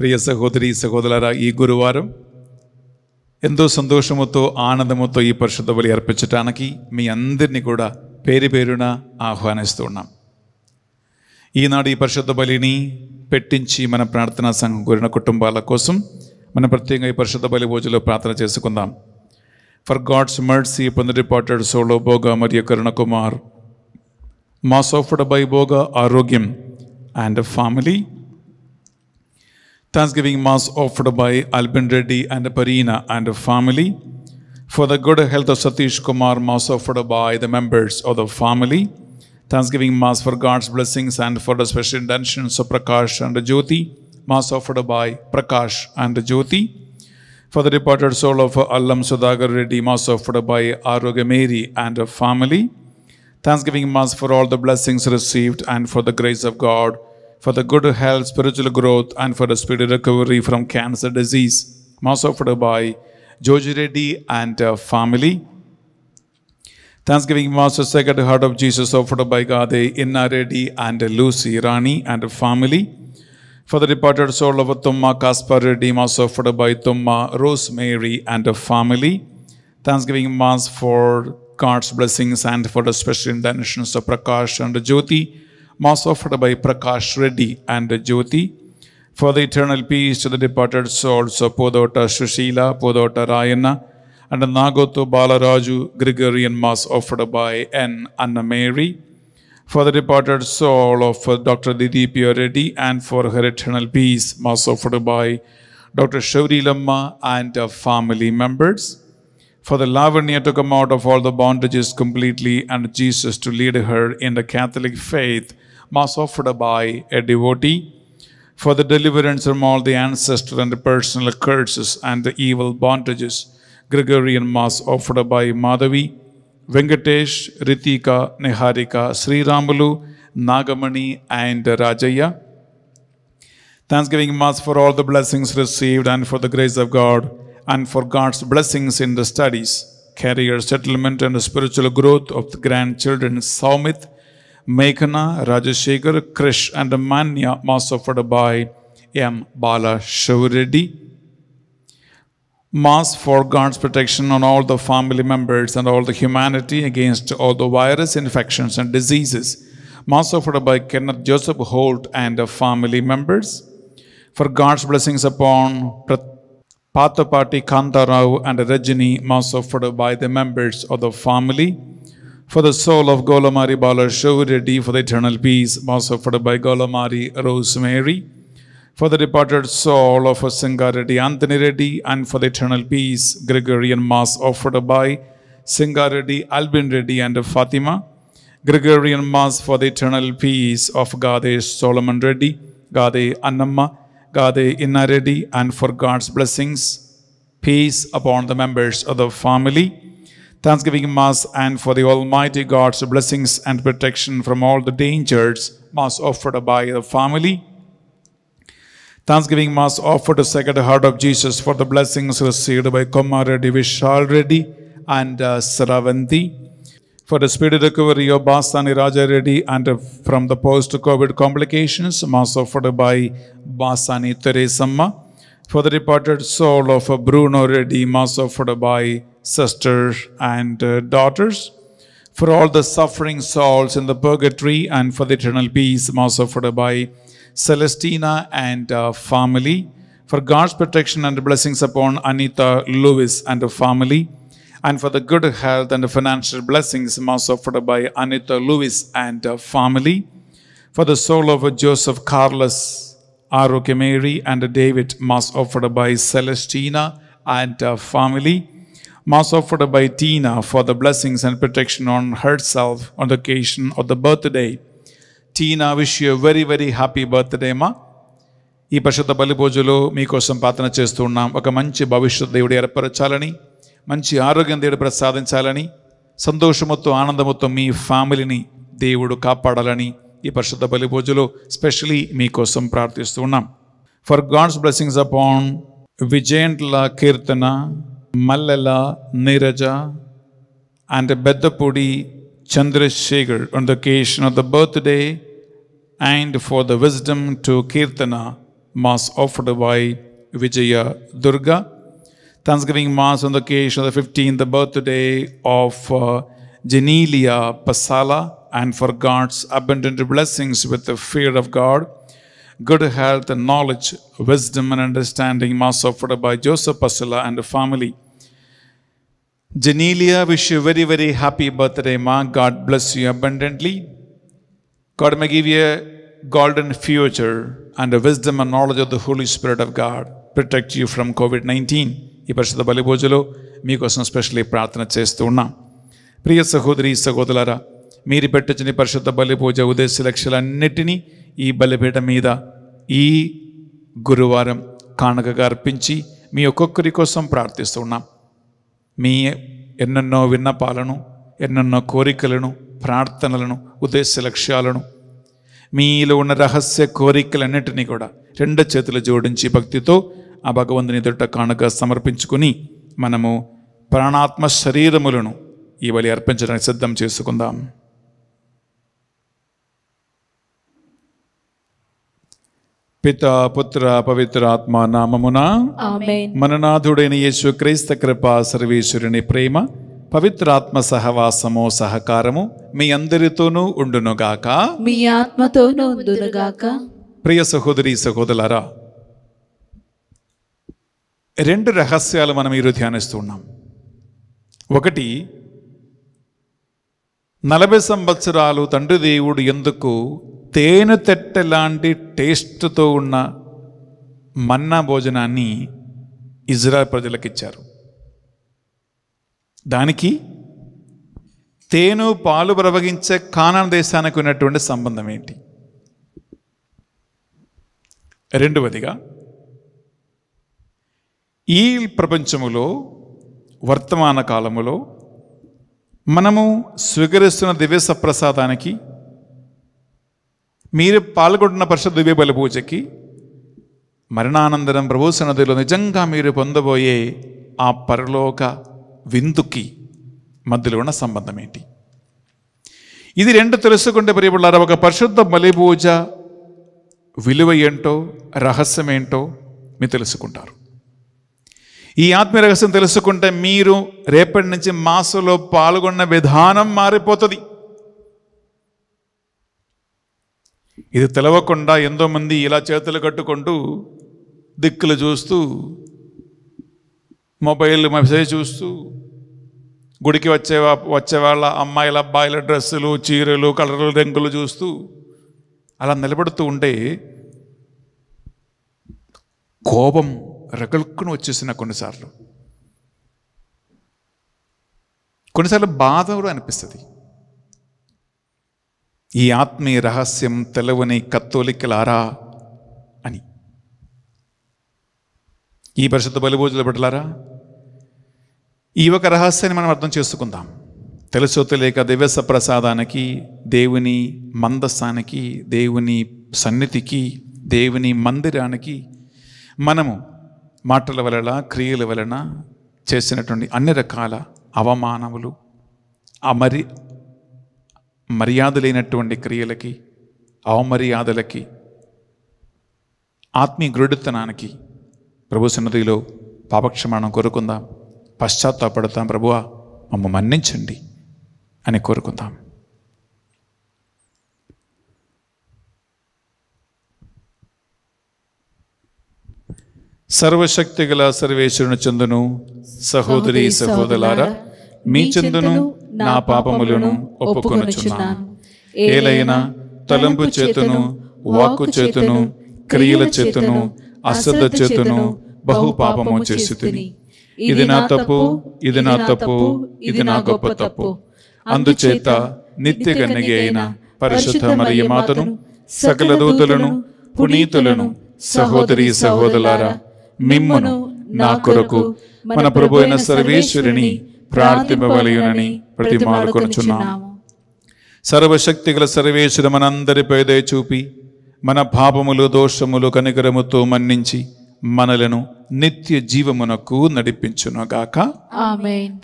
ప్రియ సహోదరి సహోదరులారా ఈ గురువారం ఎంతో సంతోషముతో ఆనందముతో ఈ పరిశుద్ధ బలి అర్పించటానికి మీ అందరినీ కూడా పేరు పేరున ఆహ్వానిస్తూ ఉన్నాం ఈనాడు ఈ పరిశుద్ధ బలిని పెట్టించి మన ప్రార్థనా సంఘం కోరిన కుటుంబాల కోసం మనం ప్రత్యేకంగా ఈ పరిశుద్ధ బలి భోజనలో ప్రార్థన చేసుకుందాం for God's mercy upon the departed soul of Boga Maria Karunakumar. Mass offered by Boga Arogyam and a family. Thanksgiving Mass offered by Albin Reddy and Parina and a family. For the good health of Satish Kumar, Mass offered by the members of the family. Thanksgiving Mass for God's blessings and for the special intentions of Prakash and Jyoti. Mass offered by Prakash and Jyoti for the departed soul of Allam Sudhagar Reddy Mass offered by Arogameri and her family. Thanksgiving Mass for all the blessings received and for the grace of God, for the good health, spiritual growth, and for the speedy recovery from cancer disease. Mass offered by Reddy and her family. Thanksgiving Mass for Sacred Heart of Jesus offered by Gade, Inna Reddy, and Lucy Rani and her family. For the departed soul of Tumma Kaspar Redeemer, suffered by Tumma, Rosemary, and her family. Thanksgiving Mass for God's blessings and for the special intentions of Prakash and Jyoti. Mass offered by Prakash Reddy and Jyoti. For the eternal peace to the departed souls of Podota Shushila, Podota Rayana, and Nagoto Balaraju Gregorian Mass offered by N. Anna Mary for the departed soul of uh, Dr. Didi Reddy and for her eternal peace, mass offered by Dr. Shauri Lamma and family members, for the Lavanya to come out of all the bondages completely and Jesus to lead her in the Catholic faith, mass offered by a devotee, for the deliverance from all the ancestral and personal curses and the evil bondages, Gregorian Mass offered by Madhavi, Venkatesh Ritika Niharika Sriramulu Nagamani and Rajaiah thanksgiving mass for all the blessings received and for the grace of God and for God's blessings in the studies, career settlement, and the spiritual growth of the grandchildren Saumit, Meghana, Rajashekhar, Krish, and Manya, mass of offered I am Bala Shauredi. Mass for God's protection on all the family members and all the humanity against all the virus infections and diseases. Mass offered by Kenneth Joseph Holt and the family members. For God's blessings upon Pathapati Kantarao and Rajini, Mass offered by the members of the family. For the soul of Golamari Bala Show for the eternal peace, Mass offered by Golamari Rosemary for the departed soul of Sangha Reddy Anthony Reddy and for the eternal peace Gregorian Mass offered by Sangha Reddy, Albin Reddy and Fatima, Gregorian Mass for the eternal peace of Gade Solomon Reddy, Gade Annamma, Gade Inna Reddy and for God's blessings, peace upon the members of the family. Thanksgiving Mass and for the Almighty God's blessings and protection from all the dangers, Mass offered by the family. Thanksgiving Mass offered a Sacred Heart of Jesus for the blessings received by Komara Vishal Reddy and uh, Saravanti. For the speedy recovery of Bastani Raja Reddy and uh, from the post-COVID complications, Mass offered by Bastani Teresamma. For the departed soul of uh, Bruno Reddy, Mass offered by sister and uh, daughters. For all the suffering souls in the purgatory and for the eternal peace, Mass offered by Celestina and uh, family, for God's protection and blessings upon Anita Lewis and her family, and for the good health and financial blessings most offered by Anita Lewis and her family, for the soul of Joseph Carlos Arokemeri and David mass offered by Celestina and her family, Mass offered by Tina for the blessings and protection on herself on the occasion of the birthday Tina wish you very very happy birthday మా ఈ పరిశుద్ధ బలిపూజలో మీకోసం ప్రార్థన చేస్తూ ఉన్నాం ఒక మంచి భవిష్యత్ దేవుడు ఏర్పరచాలని మంచి ఆరోగ్యం దేవుడు ప్రసాదించాలని సంతోషముతో ఆనందముతో మీ ఫ్యామిలీని దేవుడు కాపాడాలని ఈ పరిశుద్ధ బలిపూజలో స్పెషలీ మీకోసం ప్రార్థిస్తూ ఉన్నాం ఫర్ గాడ్స్ బ్లెస్సింగ్స్ అపాన్ విజయంట్ల Keerthana Mallela Neeraja and Beddapudi Chandrasekhar on the occasion of the birthday and for the wisdom to Kirtana Mass offered by Vijaya Durga. Thanksgiving Mass on the occasion of the 15th birthday of uh, Genelia Pasala and for God's abundant blessings with the fear of God, good health and knowledge, wisdom and understanding Mass offered by Joseph Pasala and the family. Janelia, wish you very, very happy birthday, Ma. God bless you abundantly. God may give you a golden future and the wisdom and knowledge of the Holy Spirit of God. Protect you from COVID 19. ఈ పరిశుద్ధ బలిభోజులో మీకోసం specially ప్రార్థన చేస్తూ ఉన్నాం ప్రియ సహోదరి సహోదరులారా మీరు పెట్టొచ్చిన పరిశుద్ధ బలిపూజ ఉద్దేశ లక్ష్యాలన్నిటినీ ఈ బలిపీఠ మీద ఈ గురువారం కానుకగా అర్పించి మీ ఒక్కొక్కరి కోసం ప్రార్థిస్తున్నాం మీ ఎన్నెన్నో విన్నపాలను ఎన్నెన్నో కోరికలను ప్రార్థనలను ఉద్దేశ లక్ష్యాలను మీలో ఉన్న రహస్య కోరికలన్నిటినీ కూడా రెండు చేతులు జోడించి భక్తితో ఆ భగవంతుని ఎదుట కానుక సమర్పించుకుని మనము ప్రాణాత్మ శరీరములను ఈ బలి అర్పించడానికి సిద్ధం చేసుకుందాం పిత పుత్ర పవిత్ర ఆత్మ నామమున మననాథుడైన యేసు క్రైస్త కృప సర్వేశ్వరుని ప్రేమ పవిత్రాత్మ సహవాసము సహకారము మీ అందరితోనూ ఉండునుగాక మీ ఆత్మతోనూ ప్రియ సహోదరి సహోదరులారా రెండు రహస్యాలు మనం ఈరోజు ధ్యానిస్తున్నాం ఒకటి నలభై సంవత్సరాలు తండ్రి దేవుడు ఎందుకు తేను తెట్ట లాంటి టేస్ట్తో ఉన్న మన్నా భోజనాన్ని ఇజ్రాయల్ ప్రజలకు ఇచ్చారు దానికి తేను పాలు ప్రవహించే కానన దేశానికి ఉన్నటువంటి సంబంధం ఏంటి రెండవదిగా ఈ ప్రపంచములో వర్తమాన కాలములో మనము స్వీకరిస్తున్న దివ్య సప్రసాదానికి మీరు పాల్గొంటున్న దివ్య బలి పూజకి మరణానంతరం ప్రభు సన్నదిలో నిజంగా మీరు పొందబోయే ఆ పరలోక విందుకి మధ్యలో ఉన్న సంబంధం ఏంటి ఇది రెండు తెలుసుకుంటే ప్రియపడారు ఒక పరిశుద్ధ బలి పూజ విలువ ఏంటో రహస్యం ఏంటో మీరు తెలుసుకుంటారు ఈ ఆత్మీయ రహస్యం తెలుసుకుంటే మీరు రేపటి నుంచి మాసంలో పాల్గొన్న విధానం మారిపోతుంది ఇది తెలవకుండా ఎంతోమంది ఇలా చేతులు కట్టుకుంటూ దిక్కులు చూస్తూ మొబైల్ మెసేజ్ చూస్తూ గుడికి వచ్చే వచ్చేవాళ్ళ అమ్మాయిల అబ్బాయిల డ్రెస్సులు చీరలు కలర్లు రంగులు చూస్తూ అలా నిలబడుతూ ఉంటే కోపం రగలుక్కుని వచ్చేసిన కొన్నిసార్లు కొన్నిసార్లు బాధ కూడా అనిపిస్తుంది ఈ ఆత్మీయ రహస్యం తెలవని కత్తోలిక్కలారా అని ఈ పరిశుద్ధ బలిభోజుల పెట్టలారా ఈ ఒక రహస్యాన్ని మనం అర్థం చేసుకుందాం తెలుసో తెలియక దివ్యస ప్రసాదానికి దేవుని మందస్థానికి దేవుని సన్నిధికి దేవుని మందిరానికి మనము మాటల వలన క్రియల వలన చేసినటువంటి అన్ని రకాల అవమానములు అమరి మర్యాద లేనటువంటి క్రియలకి అవమర్యాదలకి ఆత్మీయ గృఢతనానికి ప్రభు సన్నదిలో పాపక్షమాణం కోరుకుందాం పశ్చాత్తాపడతాం ప్రభువా మమ్మ మన్నించండి అని కోరుకుందాం సర్వశక్తి గల సర్వేశ్వరుని చెందును సహోదరి సహోదరులారా మీ చెందును నా పాపములను ఒప్పుకొనుచున్నాను ఏలైనా తలంపు చేతును వాక్కు చేతును క్రియల చేతును అశ్రద్ధ చేతును బహు పాపము చేసి ఇది నా తప్పు ఇది నా తప్పు ఇది నా గొప్ప తప్పు అందుచేత నిత్య కన్నగి అయిన పరిశుద్ధ మరియు మాతను సకల దూతలను పునీతులను సహోదరి సహోదరులారా మిమ్మను నా కొరకు మన ప్రభు అయిన సర్వేశ్వరిని ప్రార్థింపవలయునని ప్రతిమాలుకొనుచున్నాము సర్వశక్తి గల సర్వేశ్వరమనందరిపై దయచూపి మన పాపములు దోషములు కనికరముతో మన్నించి మనలను నిత్య జీవమునకు నడిపించునుగాక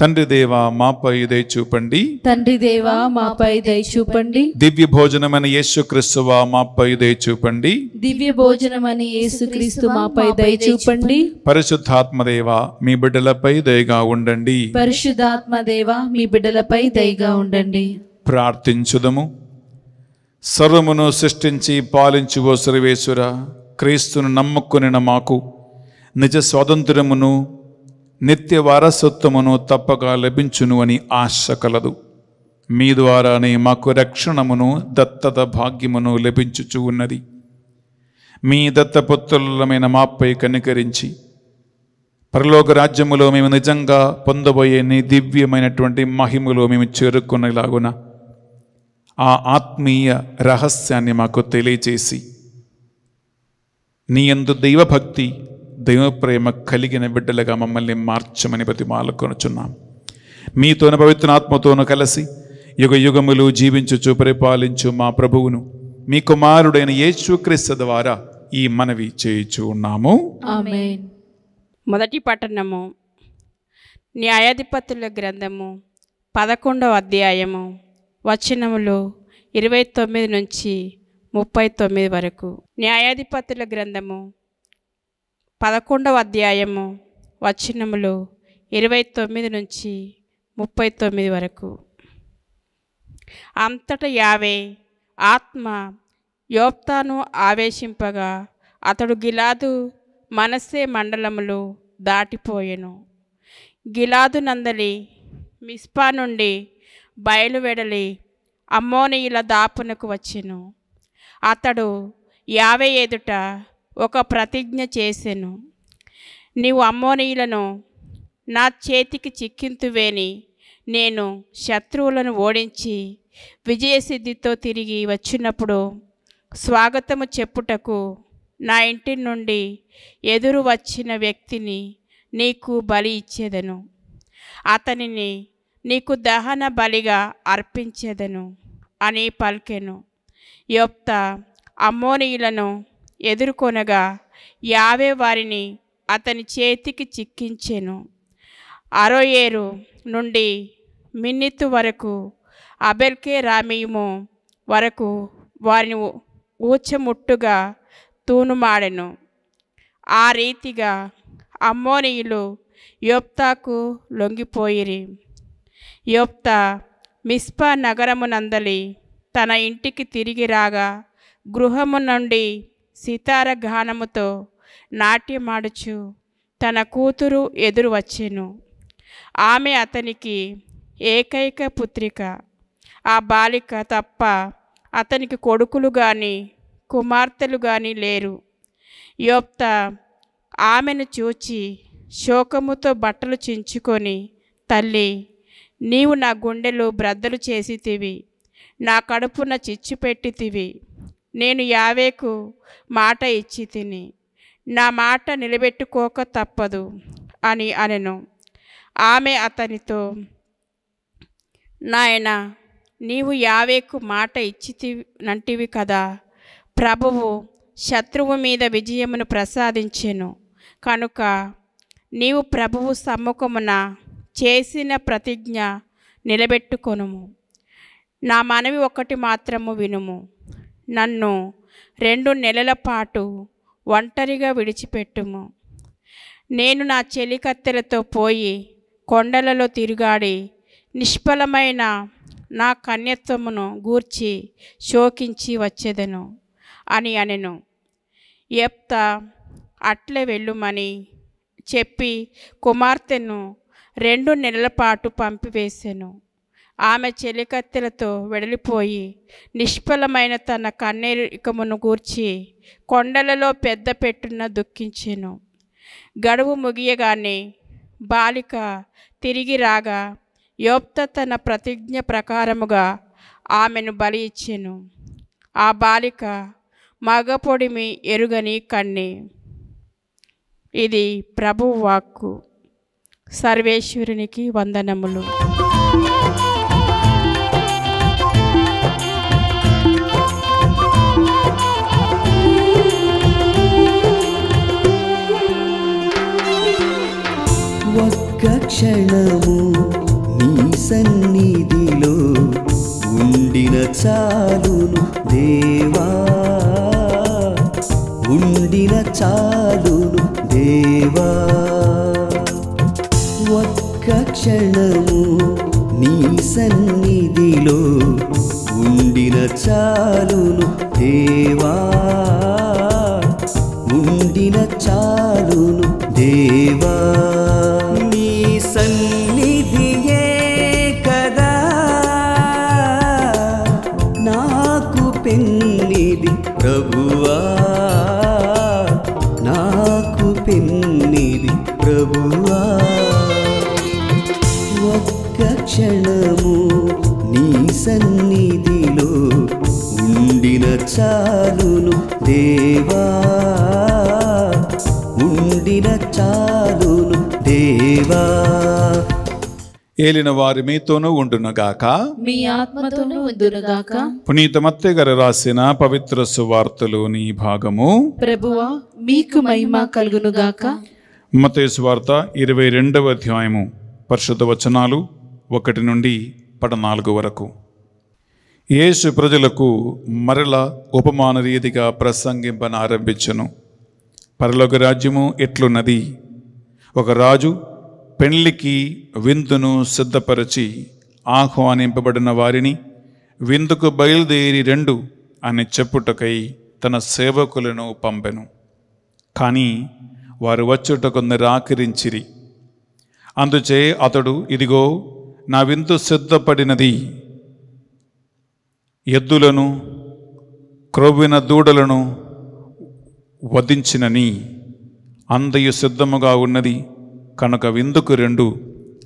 తండ్రి దేవా మాపై దయ చూపండి తండ్రి దేవా మాపై దయ చూపండి దివ్య భోజనమైన యేసు క్రీస్తువా మాపై దయ చూపండి దివ్య భోజనమైన యేసు క్రీస్తు మాపై దయ చూపండి పరిశుద్ధాత్మ దేవా మీ బిడ్డలపై దయగా ఉండండి పరిశుద్ధాత్మ దేవా మీ బిడ్డలపై దయగా ఉండండి ప్రార్థించుదము సర్వమును సృష్టించి పాలించు ఓ సర్వేశ్వరా క్రీస్తును నమ్ముకుని మాకు నిజ స్వాతంత్ర్యమును నిత్య వారసత్వమును తప్పక లభించును అని ఆశ కలదు మీ ద్వారానే మాకు రక్షణమును దత్తత భాగ్యమును లభించుచు ఉన్నది మీ దత్తపుత్రులమైన మాపై కనికరించి పరలోక రాజ్యములో మేము నిజంగా పొందబోయే నీ దివ్యమైనటువంటి మహిమలో మేము చేరుకునేలాగున ఆ ఆత్మీయ రహస్యాన్ని మాకు తెలియజేసి నీయందు దైవభక్తి దైవప్రేమ కలిగిన బిడ్డలుగా మమ్మల్ని మార్చమని బతిమాలకొనుచున్నాం మీతోన పవిత్రాత్మతోను కలిసి యుగ యుగములు జీవించుచు పరిపాలించు మా ప్రభువును మీ కుమారుడైన యేసుక్రీస్తు ద్వారా ఈ మనవి చేయుచు ఉన్నాము మొదటి పట్టణము న్యాయాధిపతుల గ్రంథము పదకొండవ అధ్యాయము వచనములు ఇరవై తొమ్మిది నుంచి ముప్పై తొమ్మిది వరకు న్యాయాధిపతుల గ్రంథము పదకొండవ అధ్యాయము వచ్చినములు ఇరవై తొమ్మిది నుంచి ముప్పై తొమ్మిది వరకు అంతట యావే ఆత్మ యోప్తాను ఆవేశింపగా అతడు గిలాదు మనస్సే మండలములు దాటిపోయెను గిలాదు నందలి మిస్పా నుండి బయలువెడలి అమ్మోనియుల దాపునకు వచ్చెను అతడు యాభై ఎదుట ఒక ప్రతిజ్ఞ చేసెను నీవు అమ్మోనీయులను నా చేతికి చిక్కింతువేని నేను శత్రువులను ఓడించి విజయసిద్ధితో తిరిగి వచ్చినప్పుడు స్వాగతము చెప్పుటకు నా ఇంటి నుండి ఎదురు వచ్చిన వ్యక్తిని నీకు బలి ఇచ్చేదను అతనిని నీకు దహన బలిగా అర్పించేదను అని పలికెను యొక్త అమ్మోనీయులను ఎదుర్కొనగా యావే వారిని అతని చేతికి చిక్కించెను అరోయేరు నుండి మిన్నిత్తు వరకు అబెల్కే రామీయము వరకు వారిని ఊచముట్టుగా తూనుమాడెను ఆ రీతిగా అమ్మోనీయులు యోప్తాకు లొంగిపోయిరి యోప్తా మిస్పా నగరమునందలి తన ఇంటికి తిరిగి రాగా గృహము నుండి సితార గానముతో నాట్యమాడుచు తన కూతురు ఎదురు వచ్చెను ఆమె అతనికి ఏకైక పుత్రిక ఆ బాలిక తప్ప అతనికి కొడుకులు కానీ కుమార్తెలు కానీ లేరు యోప్త ఆమెను చూచి శోకముతో బట్టలు చించుకొని తల్లి నీవు నా గుండెలు బ్రద్దలు తివి నా కడుపున చిచ్చిపెట్టితివి నేను యావేకు మాట ఇచ్చి తిని నా మాట నిలబెట్టుకోక తప్పదు అని అనెను ఆమె అతనితో నాయన నీవు యావేకు మాట నంటివి కదా ప్రభువు శత్రువు మీద విజయమును ప్రసాదించెను కనుక నీవు ప్రభువు సమ్ముఖమున చేసిన ప్రతిజ్ఞ నిలబెట్టుకొనుము నా మనవి ఒకటి మాత్రము వినుము నన్ను రెండు నెలల పాటు ఒంటరిగా విడిచిపెట్టుము నేను నా చెలికత్తెలతో పోయి కొండలలో తిరుగాడి నిష్ఫలమైన నా కన్యత్వమును గూర్చి శోకించి వచ్చేదను అని అనెను ఎప్త అట్లే వెళ్ళుమని చెప్పి కుమార్తెను రెండు నెలల పాటు పంపివేశాను ఆమె చెలికత్తెలతో వెడలిపోయి నిష్ఫలమైన తన కన్నీరికమును గూర్చి కొండలలో పెద్ద పెట్టున దుఃఖించాను గడువు ముగియగానే బాలిక తిరిగి రాగా యోప్త తన ప్రతిజ్ఞ ప్రకారముగా ఆమెను బలి ఇచ్చాను ఆ బాలిక మగపొడిమి ఎరుగని కన్నే ఇది ప్రభు వాక్కు సర్వేశ్వరునికి వందనములు క్షణము నీ సన్నిధిలో ఉండిన చాలును దేవా ఉండిన చాలును దేవా ఒక్క క్షణము నీ సన్నిధిలో ఉండిన చాలును దేవా ఉండిన చాలును దేవా సన్నిధియే కదా నాకు పెన్నిది ప్రభువా నాకు పెన్నిది ప్రభువా ఒక్క క్షణము నీ సన్నిధిలో ఉండిన చాలును దేవా ఉండిన చాలును దేవా ఏలిన వారి మీతోనూ ఉండునగాక మీ ఆత్మతోనూ ఉండునగాక పునీత మత్తె గారు రాసిన పవిత్ర సువార్తలోని భాగము ప్రభువా మీకు మహిమ కలుగునుగాక మతయ వార్త ఇరవై రెండవ అధ్యాయము పరిశుద్ధ వచనాలు ఒకటి నుండి పడనాలుగు వరకు యేసు ప్రజలకు మరల ఉపమాన రీతిగా ప్రసంగింపన ఆరంభించను పరలోక రాజ్యము ఎట్లున్నది ఒక రాజు పెండ్లికి విందును సిద్ధపరచి ఆహ్వానింపబడిన వారిని విందుకు బయలుదేరి రెండు అని చెప్పుటకై తన సేవకులను పంపెను కానీ వారు కొన్ని రాకిరించిరి అందుచే అతడు ఇదిగో నా విందు సిద్ధపడినది ఎద్దులను క్రొవ్విన దూడలను వధించినని అందయు సిద్ధముగా ఉన్నది కనుక విందుకు రెండు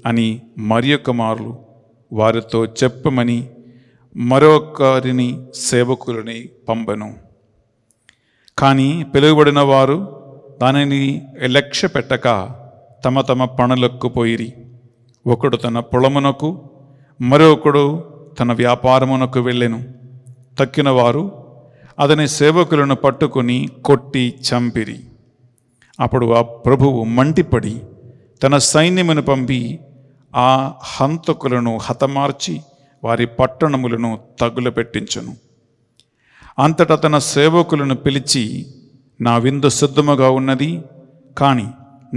అని మరి యొక్క వారితో చెప్పమని మరొకరిని సేవకులని పంపను కానీ పిలువబడిన వారు దానిని లక్ష్య పెట్టక తమ తమ పనులకు పోయిరి ఒకడు తన పొలమునకు మరొకడు తన వ్యాపారమునకు వెళ్ళెను తక్కిన వారు అతని సేవకులను పట్టుకుని కొట్టి చంపిరి అప్పుడు ఆ ప్రభువు మంటిపడి తన సైన్యమును పంపి ఆ హంతకులను హతమార్చి వారి పట్టణములను తగులపెట్టించను అంతటా తన సేవకులను పిలిచి నా విందు సిద్ధముగా ఉన్నది కానీ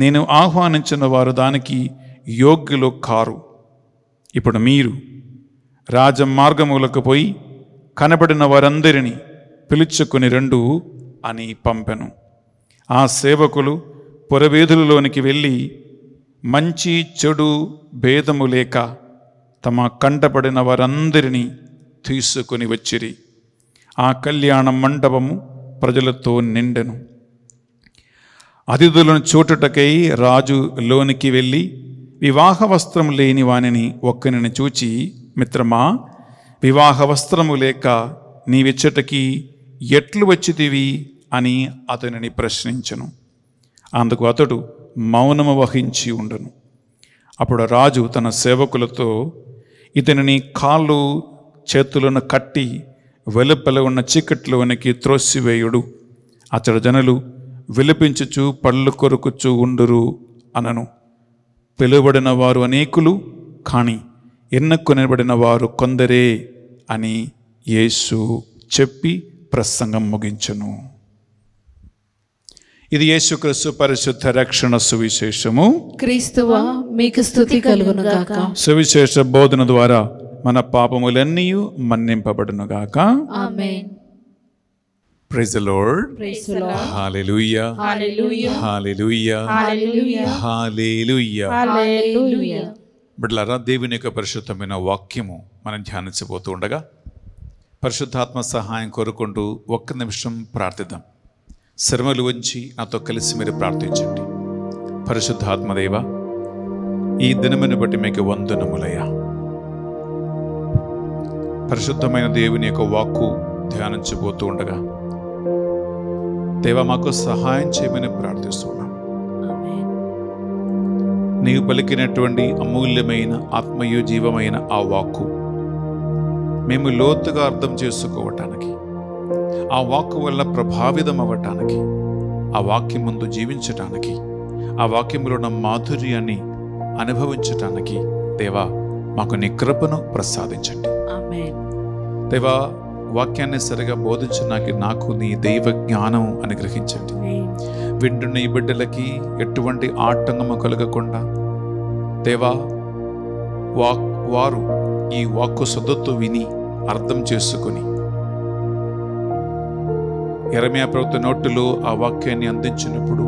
నేను ఆహ్వానించిన వారు దానికి యోగ్యులు కారు ఇప్పుడు మీరు రాజమార్గములకు పోయి కనబడిన వారందరినీ పిలుచుకుని రెండు అని పంపెను ఆ సేవకులు పురవేధులలోనికి వెళ్ళి మంచి చెడు భేదము లేక తమ కంటపడిన వారందరినీ తీసుకుని వచ్చిరి ఆ కళ్యాణ మండపము ప్రజలతో నిండెను అతిథులను చూటుటకై రాజు లోనికి వెళ్ళి వివాహ వస్త్రం లేని వానిని ఒక్కనిని చూచి మిత్రమా వివాహ వస్త్రము లేక నీవిచ్చటకి ఎట్లు వచ్చితివి అని అతనిని ప్రశ్నించను అందుకు అతడు మౌనము వహించి ఉండను అప్పుడు రాజు తన సేవకులతో ఇతనిని కాళ్ళు చేతులను కట్టి వెలుపల ఉన్న చీకట్లోనికి త్రోసివేయుడు అతడు జనులు విలపించుచు పళ్ళు కొరుకుచు ఉండురు అనను పిలువబడిన వారు అనేకులు కానీ ఎన్నకొనబడిన వారు కొందరే అని యేసు చెప్పి ప్రసంగం ముగించను ఇది యేసుక్రీస్తు పరిశుద్ధ రక్షణ సువిశేషము క్రీస్తువా మీకు స్థుతి కలుగును గాక సువిశేష బోధన ద్వారా మన పాపములన్నీ మన్నింపబడును గాక amen praise the lord praise the lord hallelujah hallelujah hallelujah hallelujah hallelujah hallelujah బిడ్డలారా దేవుని యొక్క పరిశుద్ధమైన వాక్యము మనం ధ్యానించబోతూ ఉండగా పరిశుద్ధాత్మ సహాయం కోరుకుంటూ ఒక్క నిమిషం ప్రార్థిద్దాం శ్రమలు వచ్చి నాతో కలిసి మీరు ప్రార్థించండి పరిశుద్ధాత్మదేవ ఈ దినమును బట్టి మీకు వందనములయ్యా పరిశుద్ధమైన దేవుని యొక్క వాక్కు ధ్యానించబోతూ ఉండగా దేవ మాకు సహాయం చేయమని ప్రార్థిస్తున్నాం నీవు పలికినటువంటి అమూల్యమైన ఆత్మయోజీవమైన ఆ వాక్కు మేము లోతుగా అర్థం చేసుకోవటానికి ఆ వాక్కు వల్ల ప్రభావితం అవ్వటానికి ఆ వాక్యం ముందు జీవించటానికి ఆ వాక్యంలో ఉన్న మాధుర్యాన్ని అనుభవించటానికి దేవా మాకు నీ కృపను ప్రసాదించండి దేవా వాక్యాన్ని సరిగా బోధించడానికి నాకు నీ దైవ జ్ఞానం అనుగ్రహించండి వింటున్న ఈ బిడ్డలకి ఎటువంటి ఆటంకము కలగకుండా దేవా వాక్ వారు ఈ వాక్కు సొద్దత్తు విని అర్థం చేసుకుని ఎరమయా ప్రభుత్వ నోటిలో ఆ వాక్యాన్ని అందించినప్పుడు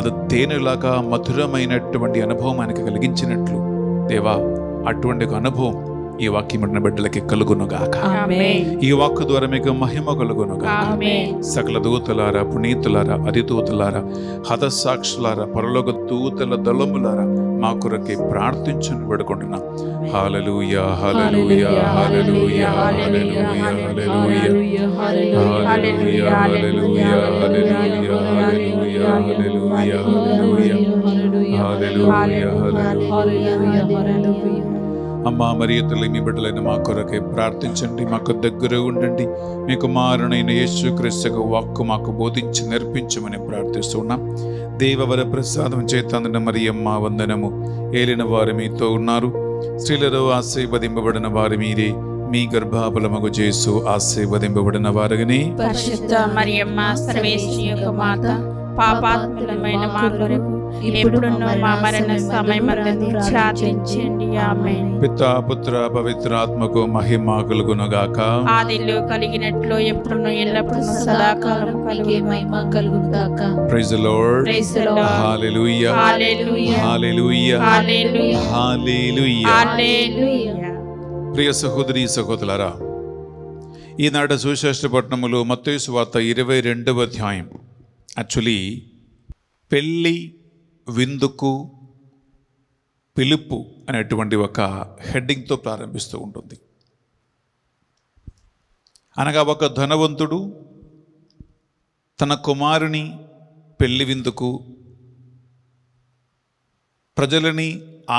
అది తేనెలాగా మధురమైనటువంటి అనుభవం ఆయనకు కలిగించినట్లు దేవా అటువంటి ఒక అనుభవం ఈ వాక్యం ఉన్న బిడ్డలకి కలుగునుగాక ఈ వాక్కు ద్వారా మీకు మహిమ కలుగునుగా సకల దూతలారా పునీతులారా అధిదూతలారా హతసాక్షులారా పరలోక దూతల దళములారా మా కొరకి ప్రార్థించుని పెడుకుంటున్నాం hallelujah hallelujah hallelujah hallelujah hallelujah hallelujah hallelujah hallelujah hallelujah hallelujah hallelujah అమ్మ మరియు తల్లి మీ బిడ్డలైన మా కొరకే ప్రార్థించండి మాకు దగ్గర ఉండండి మీ కుమారునైన యేసుక్రీస్తుకు వాక్కు మాకు బోధించి నేర్పించమని ప్రార్థిస్తున్నాం దేవవర ప్రసాదం మరి మరియమ్మ వందనము ఏలిన వారు మీతో ఉన్నారు స్త్రీలలో ఆశీర్వదింపబడిన వారు మీరే మీ గర్భాపులమగు చేసు ఆశీర్వదింపబడిన వారిని పరిశుద్ధ మరియమ్మ సర్వేశ్వరి యొక్క మాత మా కొరకు పుత్ర ఆత్మకు మహిమ కలుగునగాక ఆదిలు కలిగినట్లు ఎప్పుడు ఎల్లప్పుడు సదాకాలం కలిగే మహిమ praise lord praise lord hallelujah hallelujah hallelujah hallelujah hallelujah ప్రియ సహోదరి సహోదరులారా ఈనాట సువిశేషపట్నములు మత్తయ్య వార్త ఇరవై రెండవ అధ్యాయం యాక్చువల్లీ పెళ్ళి విందుకు పిలుపు అనేటువంటి ఒక హెడ్డింగ్తో ప్రారంభిస్తూ ఉంటుంది అనగా ఒక ధనవంతుడు తన కుమారుని పెళ్లి విందుకు ప్రజలని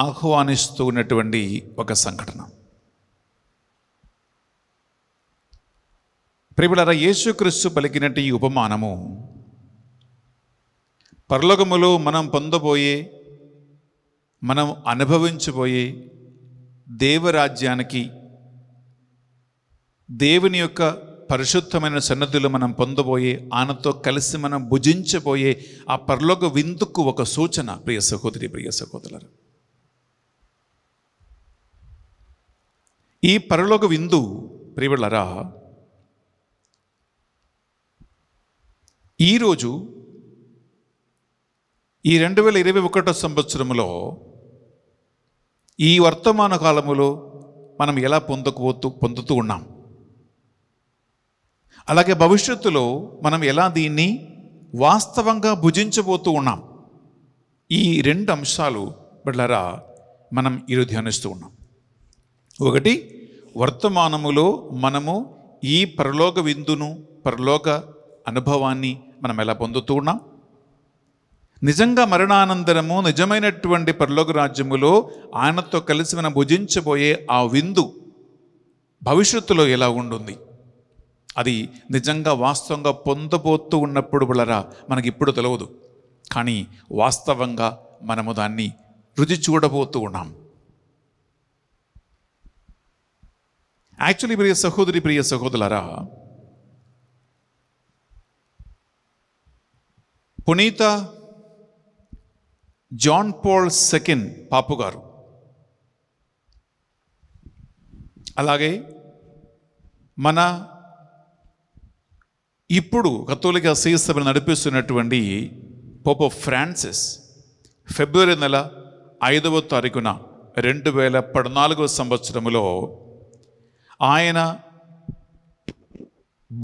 ఆహ్వానిస్తూ ఉన్నటువంటి ఒక సంఘటన ప్రియులరా యేసుక్రీస్తు పలికినట్టు ఈ ఉపమానము పరలోకములో మనం పొందబోయే మనం అనుభవించబోయే దేవరాజ్యానికి దేవుని యొక్క పరిశుద్ధమైన సన్నద్ధులు మనం పొందబోయే ఆయనతో కలిసి మనం భుజించబోయే ఆ పర్లోక విందుకు ఒక సూచన ప్రియ సహోదరి ప్రియ సహోదరులు ఈ పరలోక విందు ప్రియులరా ఈరోజు ఈ రెండు వేల ఇరవై ఒకటో సంవత్సరంలో ఈ వర్తమాన కాలములో మనం ఎలా పొందకపోతూ పొందుతూ ఉన్నాం అలాగే భవిష్యత్తులో మనం ఎలా దీన్ని వాస్తవంగా భుజించబోతూ ఉన్నాం ఈ రెండు అంశాలు బిడ్లరా మనం ఈరోజు ధ్యానిస్తూ ఉన్నాం ఒకటి వర్తమానములో మనము ఈ పరలోక విందును పరలోక అనుభవాన్ని మనం ఎలా పొందుతూ ఉన్నాం నిజంగా మరణానంతరము నిజమైనటువంటి పరలోక రాజ్యములో ఆయనతో కలిసి మనం భుజించబోయే ఆ విందు భవిష్యత్తులో ఎలా ఉంటుంది అది నిజంగా వాస్తవంగా పొందబోతూ ఉన్నప్పుడు బలరా మనకి ఇప్పుడు తెలియదు కానీ వాస్తవంగా మనము దాన్ని రుచి చూడబోతూ ఉన్నాం యాక్చువల్లీ ప్రియ సహోదరి ప్రియ సహోదరులరా పునీత జాన్ పోల్ సెకండ్ పాపు గారు అలాగే మన ఇప్పుడు కത്തോలిక సభను నడిపిస్తున్నటువంటి పోప్ ఫ్రాన్సిస్ ఫిబ్రవరి నెల ఐదవ తారీఖున రెండు వేల పద్నాలుగవ సంవత్సరంలో ఆయన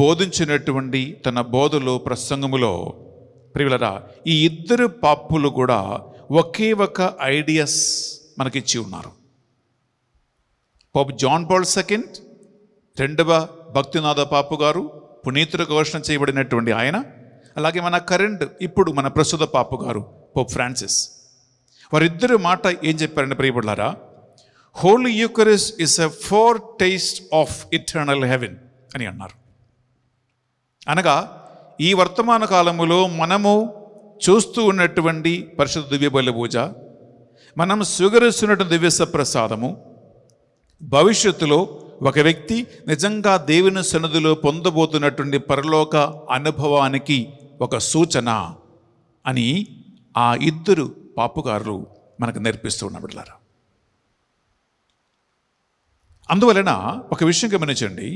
బోధించినటువంటి తన బోధలో ప్రసంగములో ప్రియులరా ఈ ఇద్దరు పాపులు కూడా ఒకే ఒక ఐడియాస్ మనకిచ్చి ఉన్నారు పోప్ జాన్ పాల్ సెకండ్ రెండవ భక్తినాథ పాపు గారు పునీతులకు ఘోషణ చేయబడినటువంటి ఆయన అలాగే మన కరెంట్ ఇప్పుడు మన ప్రస్తుత పాపు గారు పోప్ ఫ్రాన్సిస్ వారిద్దరు మాట ఏం చెప్పారని ప్రియపడ్లారా holy Eucharist is a foretaste of eternal heaven అని అన్నారు అనగా ఈ వర్తమాన కాలములో మనము చూస్తూ ఉన్నటువంటి పరిశుద్ధ దివ్య బలి పూజ మనం స్వీకరిస్తున్నటువంటి దివ్య సప్రసాదము భవిష్యత్తులో ఒక వ్యక్తి నిజంగా దేవుని సన్నదిలో పొందబోతున్నటువంటి పరలోక అనుభవానికి ఒక సూచన అని ఆ ఇద్దరు పాపుగారులు మనకు నేర్పిస్తూ ఉన్నబడ్డారు అందువలన ఒక విషయం గమనించండి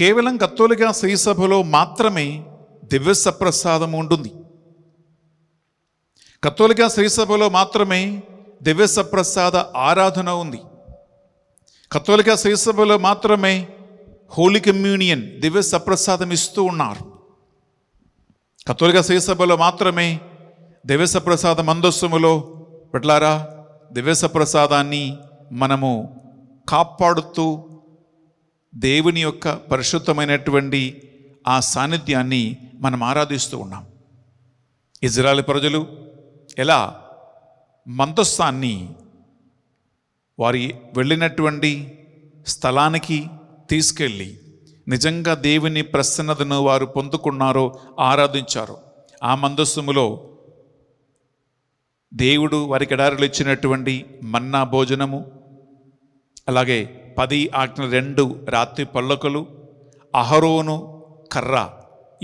కేవలం కత్తోలిక శ్రీసభలో మాత్రమే దివ్య సప్రసాదం ఉంటుంది కത്തോలిక శ్రీసభలో మాత్రమే దివ్య సప్రసాద ఆరాధన ఉంది కത്തോలిక శ్రీసభలో మాత్రమే హోలీ కమ్యూనియన్ దివ్య సప్రసాదం ఇస్తూ ఉన్నారు కత్తోలిక శ్రీసభలో మాత్రమే దివ్య సప్రసాద మందస్సుములో పెట్లారా దివ్య సప్రసాదాన్ని మనము కాపాడుతూ దేవుని యొక్క పరిశుద్ధమైనటువంటి ఆ సాన్నిధ్యాన్ని మనం ఆరాధిస్తూ ఉన్నాం ఇజ్రాయల్ ప్రజలు ఎలా మంతస్థాన్ని వారి వెళ్ళినటువంటి స్థలానికి తీసుకెళ్ళి నిజంగా దేవుని ప్రసన్నతను వారు పొందుకున్నారో ఆరాధించారు ఆ మందస్సుములో దేవుడు వారికి ఎడారులు ఇచ్చినటువంటి మన్నా భోజనము అలాగే పది ఆజ్ఞ రెండు రాత్రి పల్లకలు అహరోను కర్ర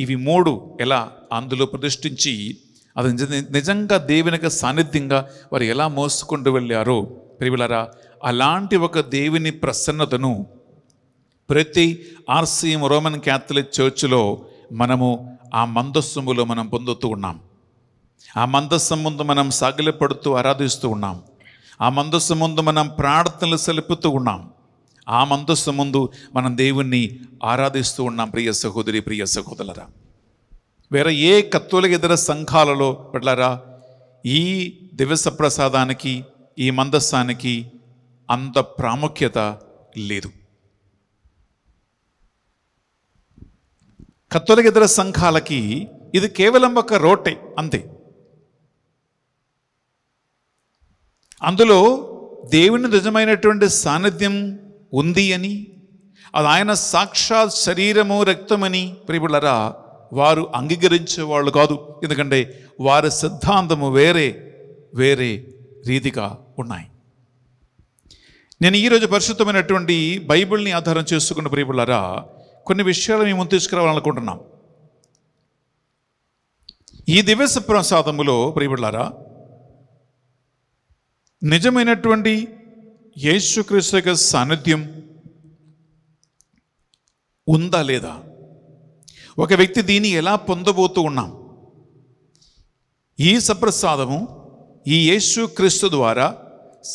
ఇవి మూడు ఎలా అందులో ప్రతిష్ఠించి అది నిజంగా దేవునికి సాన్నిధ్యంగా వారు ఎలా మోసుకుంటూ వెళ్ళారో ప్రియులరా అలాంటి ఒక దేవుని ప్రసన్నతను ప్రతి ఆర్సీఎం రోమన్ క్యాథలిక్ చర్చ్లో మనము ఆ మందస్సములో మనం పొందుతూ ఉన్నాం ఆ మందస్సు ముందు మనం సాగిలపడుతూ ఆరాధిస్తూ ఉన్నాం ఆ మందస్సు ముందు మనం ప్రార్థనలు సెలుపుతూ ఉన్నాం ఆ మందస్సు ముందు మనం దేవుణ్ణి ఆరాధిస్తూ ఉన్నాం ప్రియ సహోదరి ప్రియ సహోదరరా వేరే ఏ కత్తుల ఇతర సంఘాలలో వెళ్ళారా ఈ దివస ప్రసాదానికి ఈ మందస్సానికి అంత ప్రాముఖ్యత లేదు కత్తులకి ఇతర సంఘాలకి ఇది కేవలం ఒక రోటే అంతే అందులో దేవుని నిజమైనటువంటి సాన్నిధ్యం ఉంది అని అది ఆయన సాక్షాత్ శరీరము రక్తమని ప్రియులరా వారు అంగీకరించే వాళ్ళు కాదు ఎందుకంటే వారి సిద్ధాంతము వేరే వేరే రీతిగా ఉన్నాయి నేను ఈరోజు పరిశుద్ధమైనటువంటి బైబిల్ని ఆధారం చేసుకున్న ప్రియులరా కొన్ని విషయాలు మేము తీసుకురావాలనుకుంటున్నాం ఈ దివస ప్రసాదములో ప్రియులారా నిజమైనటువంటి యేసుక్రీస్తు యొక్క సాన్నిధ్యం ఉందా లేదా ఒక వ్యక్తి దీన్ని ఎలా పొందబోతూ ఉన్నాం ఈ సప్రసాదము ఈ క్రీస్తు ద్వారా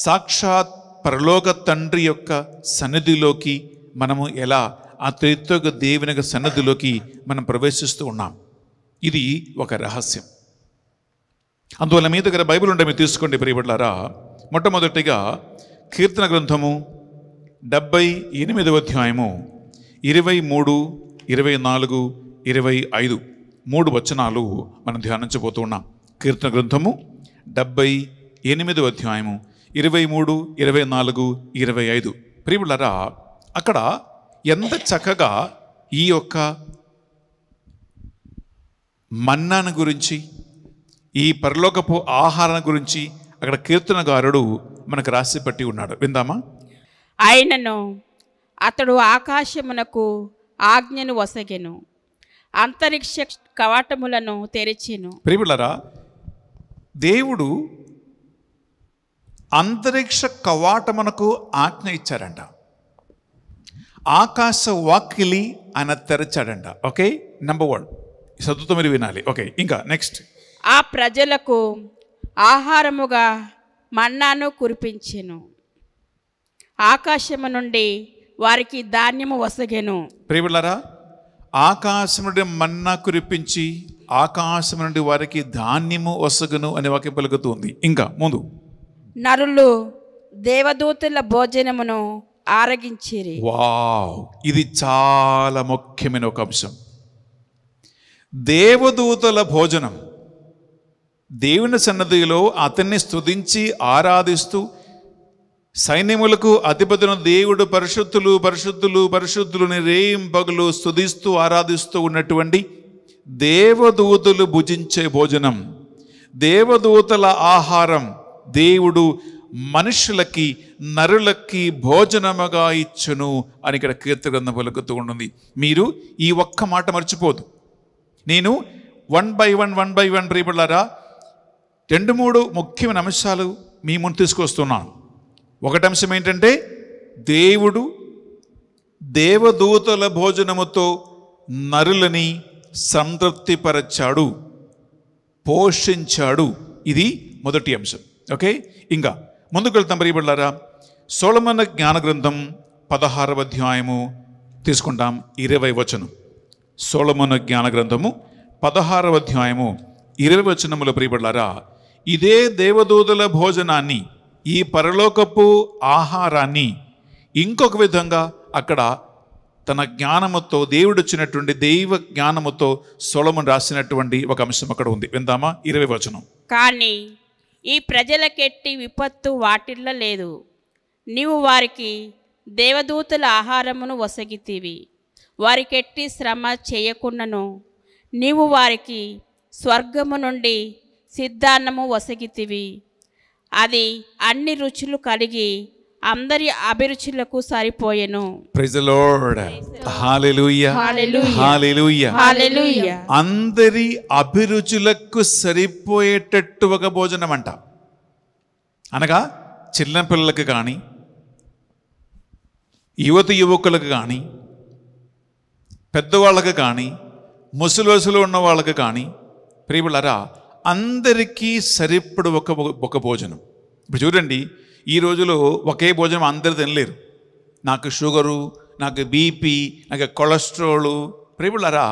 సాక్షాత్ పరలోక తండ్రి యొక్క సన్నిధిలోకి మనము ఎలా ఆ త్రిత్వక దేవుని యొక్క సన్నిధిలోకి మనం ప్రవేశిస్తూ ఉన్నాం ఇది ఒక రహస్యం అందువల్ల మీ దగ్గర బైబిల్ ఉంటే మీరు తీసుకోండి ప్రియబడ్లారా మొట్టమొదటిగా కీర్తన గ్రంథము డెబ్బై ఎనిమిదవ అధ్యాయము ఇరవై మూడు ఇరవై నాలుగు ఇరవై ఐదు మూడు వచనాలు మనం ధ్యానించబోతూ ఉన్నాం కీర్తన గ్రంథము డెబ్బై ఎనిమిదవ అధ్యాయము ఇరవై మూడు ఇరవై నాలుగు ఇరవై ఐదు ప్రియులరా అక్కడ ఎంత చక్కగా ఈ యొక్క మన్నాను గురించి ఈ పరలోకపు ఆహారం గురించి అక్కడ కీర్తనగారుడు మనకు రాసిపెట్టి ఉన్నాడు విందామా ఆయనను అతడు ఆకాశమునకు ఆజ్ఞను వసగెను అంతరిక్ష కవాటములను తెరిచెను ప్రియులరా దేవుడు అంతరిక్ష కవాటమునకు ఆజ్ఞ ఇచ్చారంట ఆకాశ వాకిలి అని తెరచాడంట ఓకే నంబర్ వన్ చదువుతూ మీరు వినాలి ఓకే ఇంకా నెక్స్ట్ ఆ ప్రజలకు ఆహారముగా మన్నాను కురిపించెను ఆకాశము నుండి వారికి ధాన్యము వసగెను ప్రియులరా ఆకాశం నుండి మన్నా కురిపించి ఆకాశం నుండి వారికి ధాన్యము వసగును అనే వాక్యం పలుకుతుంది ఇంకా ముందు నరులు దేవదూతల భోజనమును ఆరగించేరి వావ్ ఇది చాలా ముఖ్యమైన ఒక అంశం దేవదూతల భోజనం దేవుని సన్నదిలో అతన్ని స్తుతించి ఆరాధిస్తూ సైన్యములకు అధిపతిన దేవుడు పరిశుద్ధులు పరిశుద్ధులు పరిశుద్ధులని రేయిం పగులు స్థుతిస్తూ ఆరాధిస్తూ ఉన్నటువంటి దేవదూతలు భుజించే భోజనం దేవదూతల ఆహారం దేవుడు మనుషులకి నరులకి భోజనముగా ఇచ్చును అని ఇక్కడ కీర్తగ్రంథం పలుకుతూ ఉంటుంది మీరు ఈ ఒక్క మాట మర్చిపోదు నేను one by one one by one ప్రియపడారా రెండు మూడు ముఖ్యమైన అంశాలు మీ ముందు తీసుకొస్తున్నాను ఒకటి అంశం ఏంటంటే దేవుడు దేవదూతల భోజనముతో నరులని సంతృప్తిపరచాడు పోషించాడు ఇది మొదటి అంశం ఓకే ఇంకా ముందుకు వెళ్తాం బరియబడ్డారా సోళమన్న జ్ఞానగ్రంథం పదహారవ అధ్యాయము తీసుకుంటాం ఇరవై వచనం జ్ఞాన జ్ఞానగ్రంథము పదహారవ అధ్యాయము ఇరవై వచనముల ప్రియబడ్డారా ఇదే దేవదూతల భోజనాన్ని ఈ పరలోకపు ఆహారాన్ని ఇంకొక విధంగా అక్కడ తన జ్ఞానముతో దేవుడు వచ్చినటువంటి దైవ జ్ఞానముతో సొలమును రాసినటువంటి ఒక అంశం అక్కడ ఉంది విందామా ఇరవై వచనం కానీ ఈ ప్రజలకెట్టి విపత్తు వాటిల్లో లేదు నీవు వారికి దేవదూతుల ఆహారమును వసగితివి వారికెట్టి శ్రమ చేయకుండాను నీవు వారికి స్వర్గము నుండి సిద్ధాన్నము వసగితివి అది అన్ని రుచులు కలిగి అందరి అభిరుచులకు సరిపోయెను అందరి అభిరుచులకు సరిపోయేటట్టు ఒక భోజనం అంట అనగా చిన్నపిల్లలకు కానీ యువతి యువకులకు కానీ పెద్దవాళ్ళకు కానీ వసులు ఉన్న వాళ్ళకు కానీ ప్రియులరా అందరికీ సరిపడు ఒక ఒక భోజనం ఇప్పుడు చూడండి ఈ రోజులో ఒకే భోజనం అందరు తినలేరు నాకు షుగరు నాకు బీపీ నాకు కొలెస్ట్రాల్ ప్రేములరా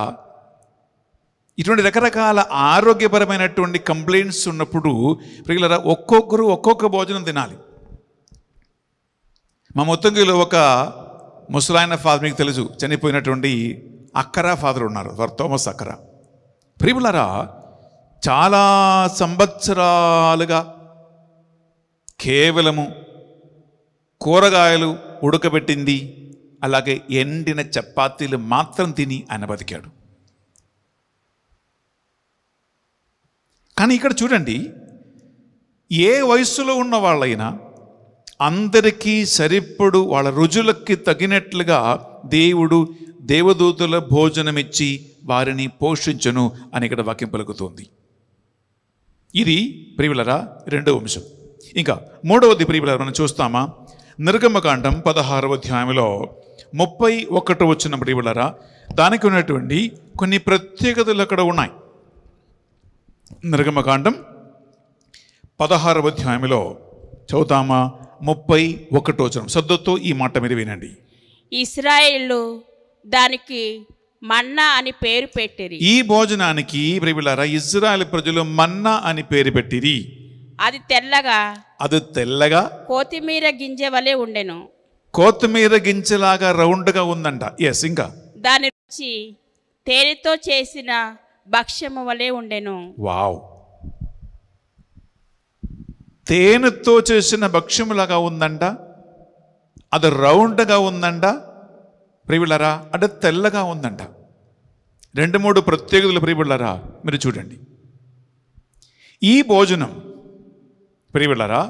ఇటువంటి రకరకాల ఆరోగ్యపరమైనటువంటి కంప్లైంట్స్ ఉన్నప్పుడు ప్రియులరా ఒక్కొక్కరు ఒక్కొక్క భోజనం తినాలి మా మొత్తంగిలో ఒక ముసలాయన ఫాదర్ మీకు తెలుసు చనిపోయినటువంటి అక్కరా ఫాదర్ ఉన్నారు వర్ థోమస్ అక్కరా ప్రియులరా చాలా సంవత్సరాలుగా కేవలము కూరగాయలు ఉడకబెట్టింది అలాగే ఎండిన చపాతీలు మాత్రం తిని ఆయన బతికాడు కానీ ఇక్కడ చూడండి ఏ వయస్సులో ఉన్న వాళ్ళైనా అందరికీ సరిప్పుడు వాళ్ళ రుజులకి తగినట్లుగా దేవుడు దేవదూతుల భోజనమిచ్చి వారిని పోషించను అని ఇక్కడ వాక్యం పలుకుతోంది ఇది ప్రియులరా రెండవ అంశం ఇంకా మూడవది ప్రియులరా మనం చూస్తామా నిర్గమకాండం పదహారవ అధ్యాయంలో ముప్పై ఒకటి వచ్చిన ప్రియులరా దానికి ఉన్నటువంటి కొన్ని ప్రత్యేకతలు అక్కడ ఉన్నాయి నిర్గమకాండం పదహారవ అధ్యాయంలో చదువుతామా ముప్పై ఒకటి వచ్చిన సద్దుతో ఈ మాట మీరు వినండి ఇస్రాయిల్ దానికి మన్నా అని పేరు పెట్టిరి ఈ భోజనానికి ప్రియులారా ఇజ్రాయెల్ ప్రజలు మన్నా అని పేరు పెట్టిరి అది తెల్లగా అది తెల్లగా కొత్తిమీర గింజ వలె ఉండెను కొత్తిమీర గింజలాగా రౌండ్గా ఉందంట ఎస్ ఇంకా దాని రుచి తేనెతో చేసిన భక్ష్యము వలె ఉండెను వావ్ తేనెతో చేసిన భక్ష్యములాగా ఉందంట అది రౌండ్గా ఉందంట ప్రియులరా అడ తెల్లగా ఉందంట రెండు మూడు ప్రత్యేకతలు ప్రియులరా మీరు చూడండి ఈ భోజనం ప్రియులరా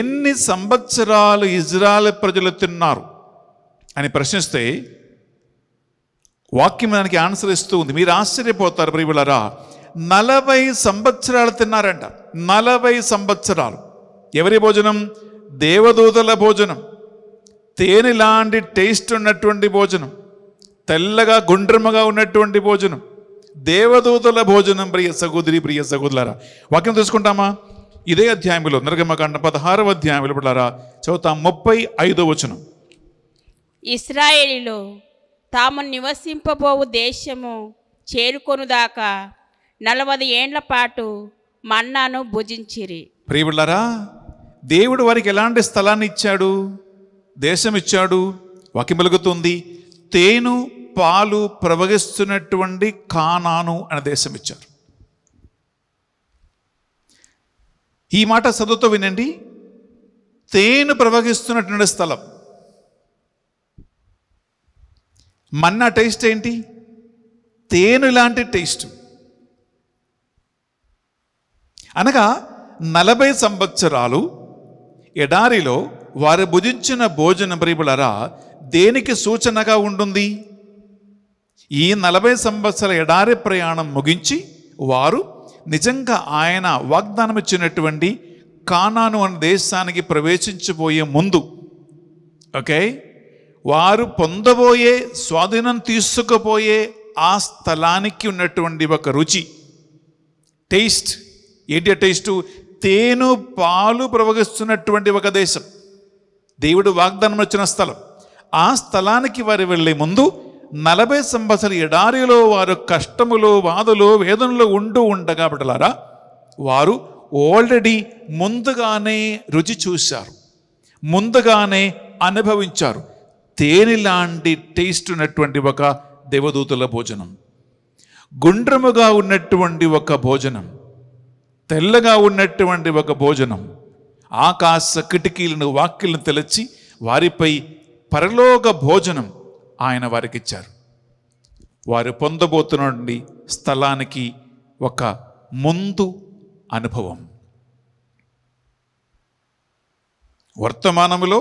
ఎన్ని సంవత్సరాలు ఇజ్రాయల్ ప్రజలు తిన్నారు అని ప్రశ్నిస్తే వాక్యం దానికి ఆన్సర్ ఇస్తూ ఉంది మీరు ఆశ్చర్యపోతారు ప్రియులరా నలభై సంవత్సరాలు తిన్నారంట నలభై సంవత్సరాలు ఎవరి భోజనం దేవదూతల భోజనం తేనె లాంటి టేస్ట్ ఉన్నటువంటి భోజనం తెల్లగా గుండ్రమగా ఉన్నటువంటి భోజనం దేవదూతల భోజనం ప్రియ సహోదరి ప్రియ సహోదరులారా వాక్యం తీసుకుంటామా ఇదే అధ్యాయంలో నిర్గమకాండ పదహారవ అధ్యాయం వెలుపడారా చదువుతాం ముప్పై ఐదో వచనం ఇస్రాయేలీలో తాము నివసింపబోవు దేశము చేరుకొనుదాకా నలభై ఏండ్ల పాటు మన్నాను భుజించిరి ప్రియులారా దేవుడు వారికి ఎలాంటి స్థలాన్ని ఇచ్చాడు దేశం ఇచ్చాడు వకిమలుగుతుంది తేను పాలు ప్రవహిస్తున్నటువంటి కానాను అనే దేశం ఇచ్చారు ఈ మాట చదువుతో వినండి తేను ప్రవహిస్తున్నటువంటి స్థలం మన్నా టేస్ట్ ఏంటి తేను లాంటి టేస్ట్ అనగా నలభై సంవత్సరాలు ఎడారిలో వారు భుజించిన భోజన ప్రియులరా దేనికి సూచనగా ఉంటుంది ఈ నలభై సంవత్సరాల ఎడారి ప్రయాణం ముగించి వారు నిజంగా ఆయన వాగ్దానం ఇచ్చినటువంటి కానాను అనే దేశానికి ప్రవేశించబోయే ముందు ఓకే వారు పొందబోయే స్వాధీనం తీసుకుపోయే ఆ స్థలానికి ఉన్నటువంటి ఒక రుచి టేస్ట్ ఏంటి టేస్టు తేను పాలు ప్రవహిస్తున్నటువంటి ఒక దేశం దేవుడు వాగ్దానం వచ్చిన స్థలం ఆ స్థలానికి వారు వెళ్ళే ముందు నలభై సంవత్సరాల ఎడారిలో వారు కష్టములో బాధలు వేదనలో ఉంటూ ఉండగా బిడ్డలారా వారు ఆల్రెడీ ముందుగానే రుచి చూశారు ముందుగానే అనుభవించారు తేనె లాంటి టేస్ట్ ఉన్నటువంటి ఒక దేవదూతుల భోజనం గుండ్రముగా ఉన్నటువంటి ఒక భోజనం తెల్లగా ఉన్నటువంటి ఒక భోజనం ఆకాశ కిటికీలను వాక్యలను తెలిచి వారిపై పరలోక భోజనం ఆయన వారికి ఇచ్చారు వారు పొందబోతున్నటువంటి స్థలానికి ఒక ముందు అనుభవం వర్తమానములో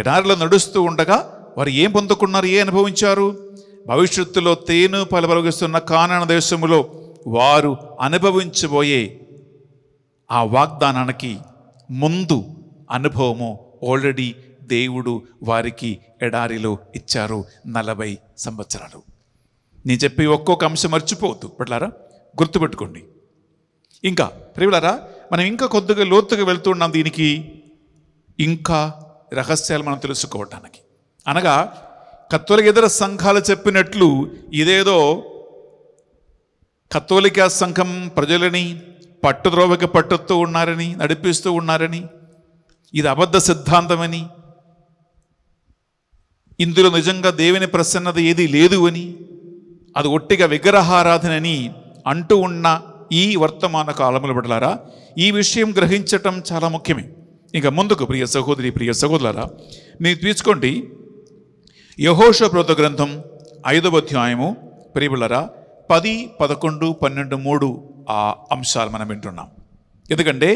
ఎడారిలో నడుస్తూ ఉండగా వారు ఏం పొందుకున్నారు ఏ అనుభవించారు భవిష్యత్తులో తేను పలబలగిస్తున్న కానాన దేశంలో వారు అనుభవించబోయే ఆ వాగ్దానానికి ముందు అనుభవము ఆల్రెడీ దేవుడు వారికి ఎడారిలో ఇచ్చారు నలభై సంవత్సరాలు నేను చెప్పి ఒక్కొక్క అంశం మర్చిపోవద్దు పట్లారా గుర్తుపెట్టుకోండి ఇంకా ప్రియులారా మనం ఇంకా కొద్దిగా లోతుగా వెళ్తున్నాం దీనికి ఇంకా రహస్యాలు మనం తెలుసుకోవటానికి అనగా కత్తోలిక ఇతర సంఘాలు చెప్పినట్లు ఇదేదో కత్తోలిక సంఘం ప్రజలని పట్టుద్రోవకి పట్టుతూ ఉన్నారని నడిపిస్తూ ఉన్నారని ఇది అబద్ధ సిద్ధాంతమని ఇందులో నిజంగా దేవుని ప్రసన్నత ఏది లేదు అని అది ఒట్టిగా విగ్రహారాధనని అంటూ ఉన్న ఈ వర్తమాన కాలములు పడలారా ఈ విషయం గ్రహించటం చాలా ముఖ్యమే ఇంకా ముందుకు ప్రియ సహోదరి ప్రియ సహోదరులారా మీరు తీసుకోండి యహోష ప్రోత గ్రంథం ఐదవ అధ్యాయము ప్రియులరా పది పదకొండు పన్నెండు మూడు ఆ అంశాలు మనం వింటున్నాం ఎందుకంటే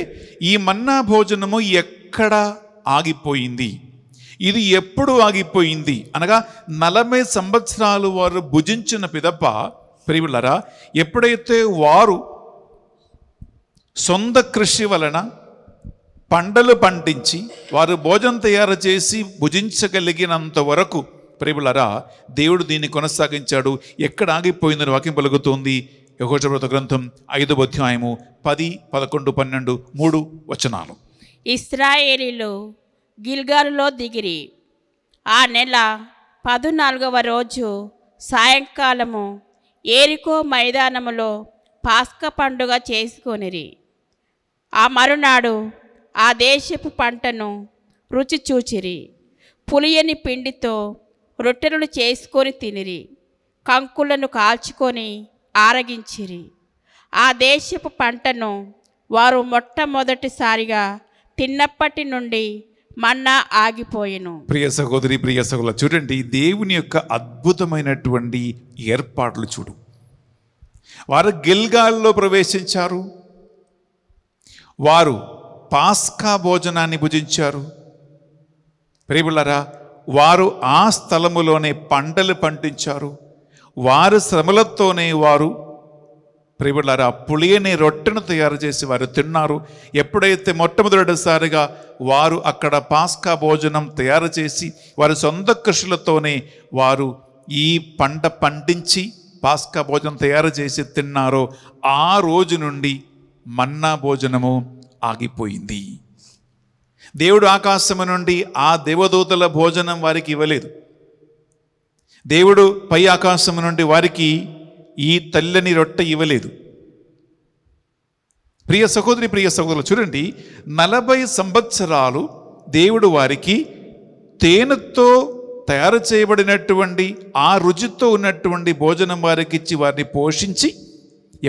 ఈ మన్నా భోజనము ఎక్కడ ఆగిపోయింది ఇది ఎప్పుడు ఆగిపోయింది అనగా నలభై సంవత్సరాలు వారు భుజించిన పిదప్ప ప్రియులరా ఎప్పుడైతే వారు సొంత కృషి వలన పంటలు పండించి వారు భోజనం తయారు చేసి భుజించగలిగినంత వరకు ప్రియులరా దేవుడు దీన్ని కొనసాగించాడు ఎక్కడ ఆగిపోయిందని వాక్యం పలుకుతోంది యహోషభ్రత గ్రంథం ఐదు అధ్యాయము పది పదకొండు పన్నెండు మూడు వచనాలు ఇస్రాయేలీలు గిల్గారులో దిగిరి ఆ నెల పదునాలుగవ రోజు సాయంకాలము ఏరికో మైదానములో పాస్క పండుగ చేసుకొనిరి ఆ మరునాడు ఆ దేశపు పంటను రుచి చూచిరి పులియని పిండితో రొట్టెలను చేసుకొని తినిరి కంకులను కాల్చుకొని ఆరగించిరి ఆ దేశపు పంటను వారు మొట్టమొదటిసారిగా తిన్నప్పటి నుండి మన్నా ఆగిపోయెను ప్రియ సహోదరి ప్రియ సహోదరు చూడండి దేవుని యొక్క అద్భుతమైనటువంటి ఏర్పాట్లు చూడు వారు గిల్గాల్లో ప్రవేశించారు వారు పాస్కా భోజనాన్ని భుజించారు ప్రియులరా వారు ఆ స్థలములోనే పంటలు పండించారు వారి శ్రమలతోనే వారు ఆ పులియని రొట్టెను తయారు చేసి వారు తిన్నారు ఎప్పుడైతే మొట్టమొదటిసారిగా వారు అక్కడ పాస్కా భోజనం తయారు చేసి వారి సొంత కృషులతోనే వారు ఈ పంట పండించి పాస్కా భోజనం తయారు చేసి తిన్నారో ఆ రోజు నుండి మన్నా భోజనము ఆగిపోయింది దేవుడు ఆకాశము నుండి ఆ దేవదూతల భోజనం వారికి ఇవ్వలేదు దేవుడు పై ఆకాశం నుండి వారికి ఈ తల్లని రొట్టె ఇవ్వలేదు ప్రియ సహోదరి ప్రియ సహోదరులు చూడండి నలభై సంవత్సరాలు దేవుడు వారికి తేనెతో తయారు చేయబడినటువంటి ఆ రుచితో ఉన్నటువంటి భోజనం వారికి ఇచ్చి వారిని పోషించి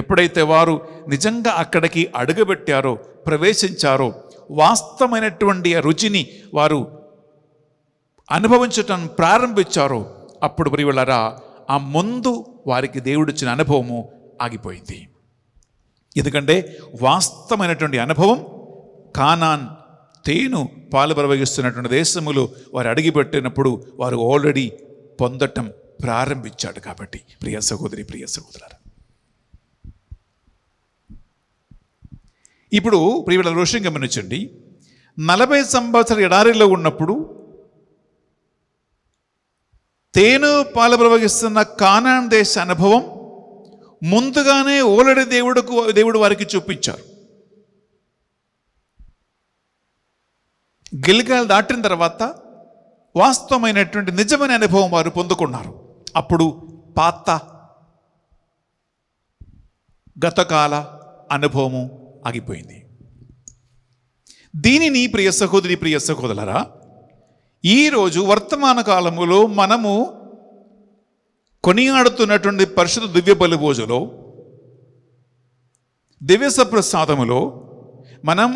ఎప్పుడైతే వారు నిజంగా అక్కడికి అడుగుపెట్టారో ప్రవేశించారో వాస్తవమైనటువంటి ఆ రుచిని వారు అనుభవించటం ప్రారంభించారో అప్పుడు ప్రియులరా ఆ ముందు వారికి దేవుడిచ్చిన అనుభవము ఆగిపోయింది ఎందుకంటే వాస్తవమైనటువంటి అనుభవం కానాన్ తేను పాలు ప్రవహిస్తున్నటువంటి దేశములు వారు అడిగిపెట్టినప్పుడు వారు ఆల్రెడీ పొందటం ప్రారంభించాడు కాబట్టి ప్రియ సహోదరి ప్రియ సహోదరు ఇప్పుడు ప్రియుల రోషం గమనించండి నలభై సంవత్సరాల ఎడారిలో ఉన్నప్పుడు తేను పాలు ప్రవహిస్తున్న కానాన్ దేశ అనుభవం ముందుగానే ఓలడి దేవుడుకు దేవుడు వారికి చూపించారు గిలిగాలు దాటిన తర్వాత వాస్తవమైనటువంటి నిజమైన అనుభవం వారు పొందుకున్నారు అప్పుడు పాత గతకాల అనుభవము ఆగిపోయింది దీనిని ప్రియ సహోదరి ప్రియ సహోదరులరా ఈరోజు వర్తమాన కాలములో మనము కొనియాడుతున్నటువంటి పరిశుద్ధ దివ్య బలి భోజలో దివ్య సప్రసాదములో మనం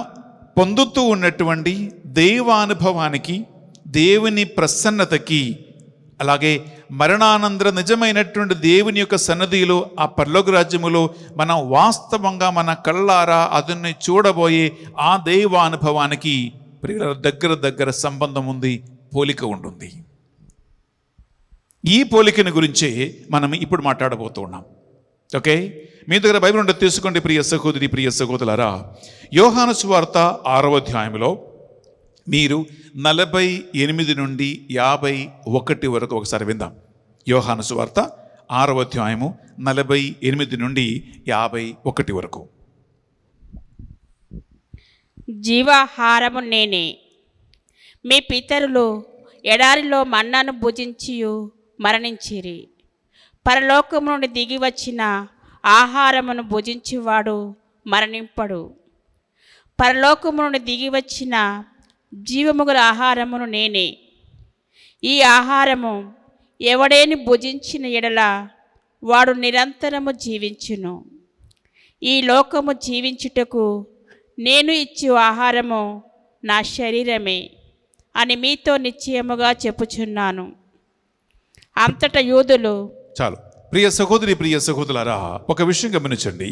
పొందుతూ ఉన్నటువంటి దైవానుభవానికి దేవుని ప్రసన్నతకి అలాగే మరణానందర నిజమైనటువంటి దేవుని యొక్క సన్నదిలో ఆ పర్లోక రాజ్యములో మనం వాస్తవంగా మన కళ్ళారా అతన్ని చూడబోయే ఆ దైవానుభవానికి ప్రియుల దగ్గర దగ్గర సంబంధం ఉంది పోలిక ఉంటుంది ఈ పోలికను గురించి మనం ఇప్పుడు మాట్లాడబోతున్నాం ఓకే మీ దగ్గర బైబిల్ ఉంటే తీసుకోండి ప్రియ సహోదరి ప్రియ సహోదరులారా యోహాను సువార్త ఆరవ అధ్యాయంలో మీరు నలభై ఎనిమిది నుండి యాభై ఒకటి వరకు ఒకసారి విందాం యోహాను సువార్త ఆరవ అధ్యాయము నలభై ఎనిమిది నుండి యాభై ఒకటి వరకు జీవాహారము నేనే మీ పితరులు ఎడారిలో మన్నాను భుజించియు మరణించిరి పరలోకము నుండి దిగి వచ్చిన ఆహారమును భుజించువాడు మరణింపడు పరలోకము నుండి దిగి వచ్చిన జీవముగుల ఆహారమును నేనే ఈ ఆహారము ఎవడేని భుజించిన ఎడల వాడు నిరంతరము జీవించును ఈ లోకము జీవించుటకు నేను ఇచ్చే ఆహారము నా శరీరమే అని మీతో నిశ్చయముగా చెప్పుచున్నాను అంతట యూదులు చాలు ప్రియ సహోదరి ప్రియ సహోదరులారా ఒక విషయం గమనించండి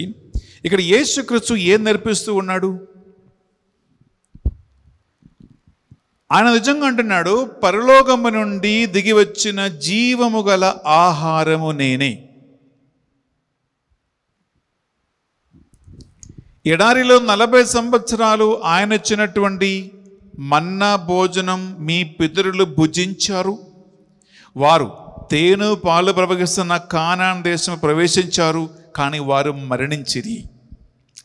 ఇక్కడ యేసుక్రీస్తు ఏం నేర్పిస్తూ ఉన్నాడు ఆయన నిజంగా అంటున్నాడు పరలోకము నుండి దిగి వచ్చిన జీవము గల ఆహారము నేనే ఎడారిలో నలభై సంవత్సరాలు ఆయన ఇచ్చినటువంటి మన్నా భోజనం మీ పితరులు భుజించారు వారు తేను పాలు ప్రవహిస్తున్న కానాన్ దేశం ప్రవేశించారు కానీ వారు మరణించిరి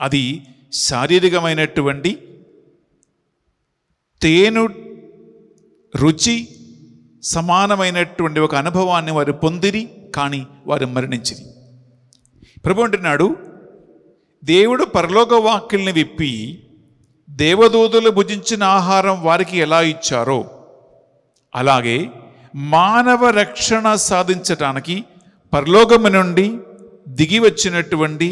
అది శారీరకమైనటువంటి తేను రుచి సమానమైనటువంటి ఒక అనుభవాన్ని వారు పొందిరి కానీ వారు మరణించిరి ప్రభు అంటున్నాడు దేవుడు పరలోక వాక్యుల్ని విప్పి దేవదూతలు భుజించిన ఆహారం వారికి ఎలా ఇచ్చారో అలాగే మానవ రక్షణ సాధించటానికి పరలోకము నుండి దిగి వచ్చినటువంటి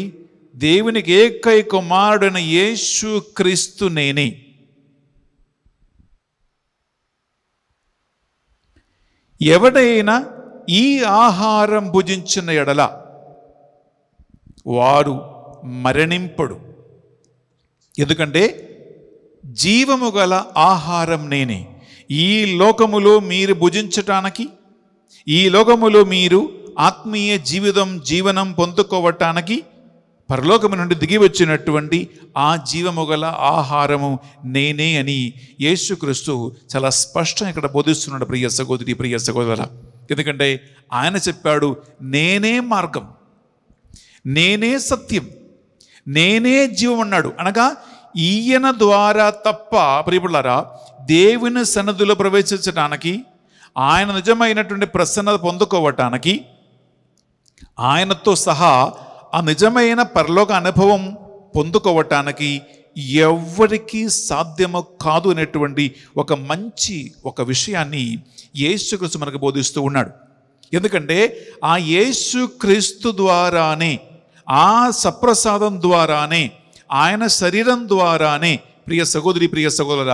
దేవునికి ఏకై కుమారుడైన యేసు క్రీస్తు నేనే ఎవడైనా ఈ ఆహారం భుజించిన ఎడల వారు మరణింపడు ఎందుకంటే జీవము గల ఆహారం నేనే ఈ లోకములో మీరు భుజించటానికి ఈ లోకములో మీరు ఆత్మీయ జీవితం జీవనం పొందుకోవటానికి పరలోకము నుండి దిగి వచ్చినటువంటి ఆ జీవముగల ఆహారము నేనే అని యేసుక్రీస్తు చాలా స్పష్టంగా ఇక్కడ బోధిస్తున్నాడు ప్రియ సహోదరి ప్రియ సహోదర ఎందుకంటే ఆయన చెప్పాడు నేనే మార్గం నేనే సత్యం నేనే జీవం అన్నాడు అనగా ఈయన ద్వారా తప్ప ప్రియపడారా దేవుని సన్నదిలో ప్రవేశించడానికి ఆయన నిజమైనటువంటి ప్రసన్నత పొందుకోవటానికి ఆయనతో సహా ఆ నిజమైన పరలోక అనుభవం పొందుకోవటానికి ఎవరికీ సాధ్యము కాదు అనేటువంటి ఒక మంచి ఒక విషయాన్ని యేసుక్రీస్తు మనకు బోధిస్తూ ఉన్నాడు ఎందుకంటే ఆ యేసుక్రీస్తు ద్వారానే ఆ సప్రసాదం ద్వారానే ఆయన శరీరం ద్వారానే ప్రియ సహోదరి ప్రియ సహోదర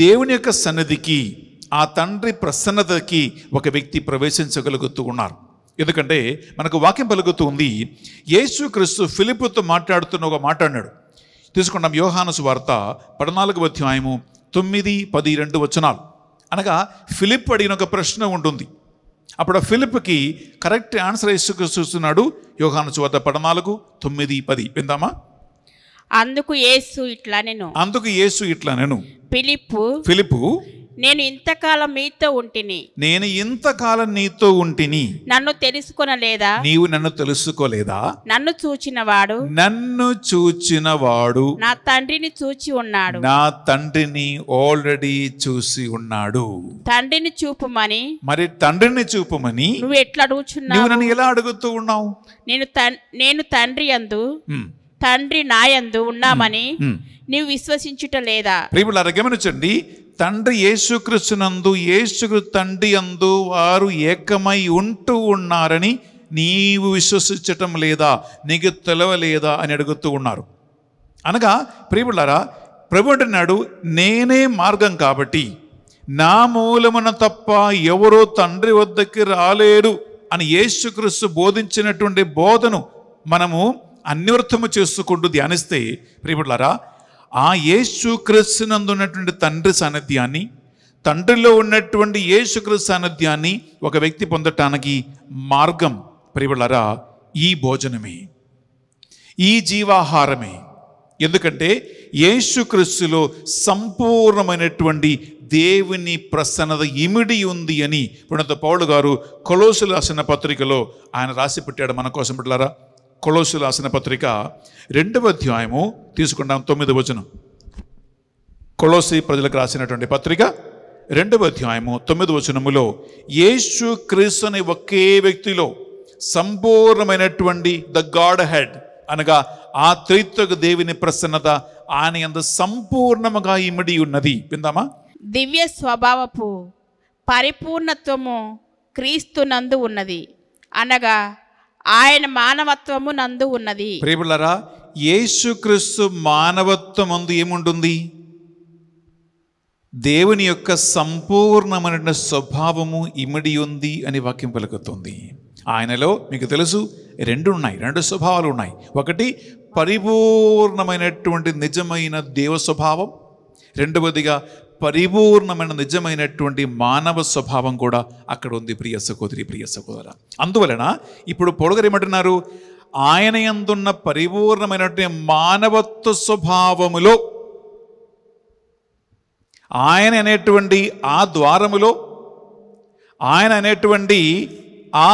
దేవుని యొక్క సన్నిధికి ఆ తండ్రి ప్రసన్నతకి ఒక వ్యక్తి ప్రవేశించగలుగుతూ ఉన్నారు ఎందుకంటే మనకు వాక్యం పలుగుతూ ఉంది యేసుక్రీస్తు ఫిలిపుతో మాట్లాడుతున్న ఒక మాట్లాడినాడు తీసుకున్నాం యోహానుసు వార్త పద్నాలుగు అధ్యాయము తొమ్మిది పది రెండు వచనాలు అనగా ఫిలిప్ అడిగిన ఒక ప్రశ్న ఉంటుంది అప్పుడు ఫిలిప్కి కరెక్ట్ ఆన్సర్ ఇసుకు చూస్తున్నాడు యోగాను చోత పడనాలుగు తొమ్మిది పది విందామా అందుకు యేసు ఇట్లా నేను అందుకు యేసు ఇట్లా నేను ఫిలిప్ ఫిలిప్ నేను ఇంతకాలం మీతో ఉంటిని నేను ఇంతకాలం నీతో ఉంటిని నన్ను తెలుసుకునలేదా నీవు నన్ను తెలుసుకోలేదా నన్ను చూచినవాడు నన్ను చూచినవాడు నా తండ్రిని చూచి ఉన్నాడు నా తండ్రిని ఆల్రెడీ చూసి ఉన్నాడు తండ్రిని చూపుమని మరి తండ్రిని చూపుమని నువ్వు ఎట్లా అడుగుచున్నావు నన్ను ఎలా అడుగుతూ ఉన్నావు నేను నేను తండ్రి అందు తండ్రి నాయందు ఉన్నామని నీవు విశ్వసించుట లేదా ప్రియులారా గమనించండి తండ్రి యేసుక్రిస్తునందు యేసుకు తండ్రి అందు వారు ఏకమై ఉంటూ ఉన్నారని నీవు విశ్వసించటం లేదా నీకు తెలవలేదా అని అడుగుతూ ఉన్నారు అనగా ప్రియపులారా ప్రభు అంటున్నాడు నేనే మార్గం కాబట్టి నా మూలమున తప్ప ఎవరో తండ్రి వద్దకి రాలేరు అని యేసుక్రీస్తు బోధించినటువంటి బోధను మనము అన్వర్థము చేసుకుంటూ ధ్యానిస్తే ప్రియపులారా ఆ నందు ఉన్నటువంటి తండ్రి సాన్నిధ్యాన్ని తండ్రిలో ఉన్నటువంటి యేసుక్రీస్తు సాన్నిధ్యాన్ని ఒక వ్యక్తి పొందటానికి మార్గం ప్రియులరా ఈ భోజనమే ఈ జీవాహారమే ఎందుకంటే యేసుక్రీస్తులో సంపూర్ణమైనటువంటి దేవుని ప్రసన్నత ఇమిడి ఉంది అని పుణత పౌలు గారు కొలోసులు రాసిన పత్రికలో ఆయన రాసి పెట్టాడు మన కోసం పెట్టారా కొలోసులు రాసిన పత్రిక రెండవ అధ్యాయము తీసుకుంటాం తొమ్మిది వచనం కొలోసి ప్రజలకు రాసినటువంటి పత్రిక రెండవ అధ్యాయము తొమ్మిది వచనములో యేసు క్రీస్తు అనే ఒకే వ్యక్తిలో సంపూర్ణమైనటువంటి ద గాడ్ హెడ్ అనగా ఆ త్రైత్వక దేవిని ప్రసన్నత ఆయన ఎంత సంపూర్ణముగా ఇమిడి ఉన్నది విందామా దివ్య స్వభావపు పరిపూర్ణత్వము క్రీస్తు నందు ఉన్నది అనగా ఆయన మానవత్వము నందు ఉన్నది ప్రేములరా యేసుక్రీస్తు మానవత్వం అందు ఏముంటుంది దేవుని యొక్క సంపూర్ణమైన స్వభావము ఇమిడి ఉంది అని వాక్యం పలుకుతుంది ఆయనలో మీకు తెలుసు రెండు ఉన్నాయి రెండు స్వభావాలు ఉన్నాయి ఒకటి పరిపూర్ణమైనటువంటి నిజమైన దేవ స్వభావం రెండవదిగా పరిపూర్ణమైన నిజమైనటువంటి మానవ స్వభావం కూడా అక్కడ ఉంది ప్రియ సహోదరి ప్రియ సహోదర అందువలన ఇప్పుడు పొడగరేమంటున్నారు ఆయన ఎందున్న పరిపూర్ణమైనటువంటి మానవత్వ స్వభావములో ఆయన అనేటువంటి ఆ ద్వారములో ఆయన అనేటువంటి ఆ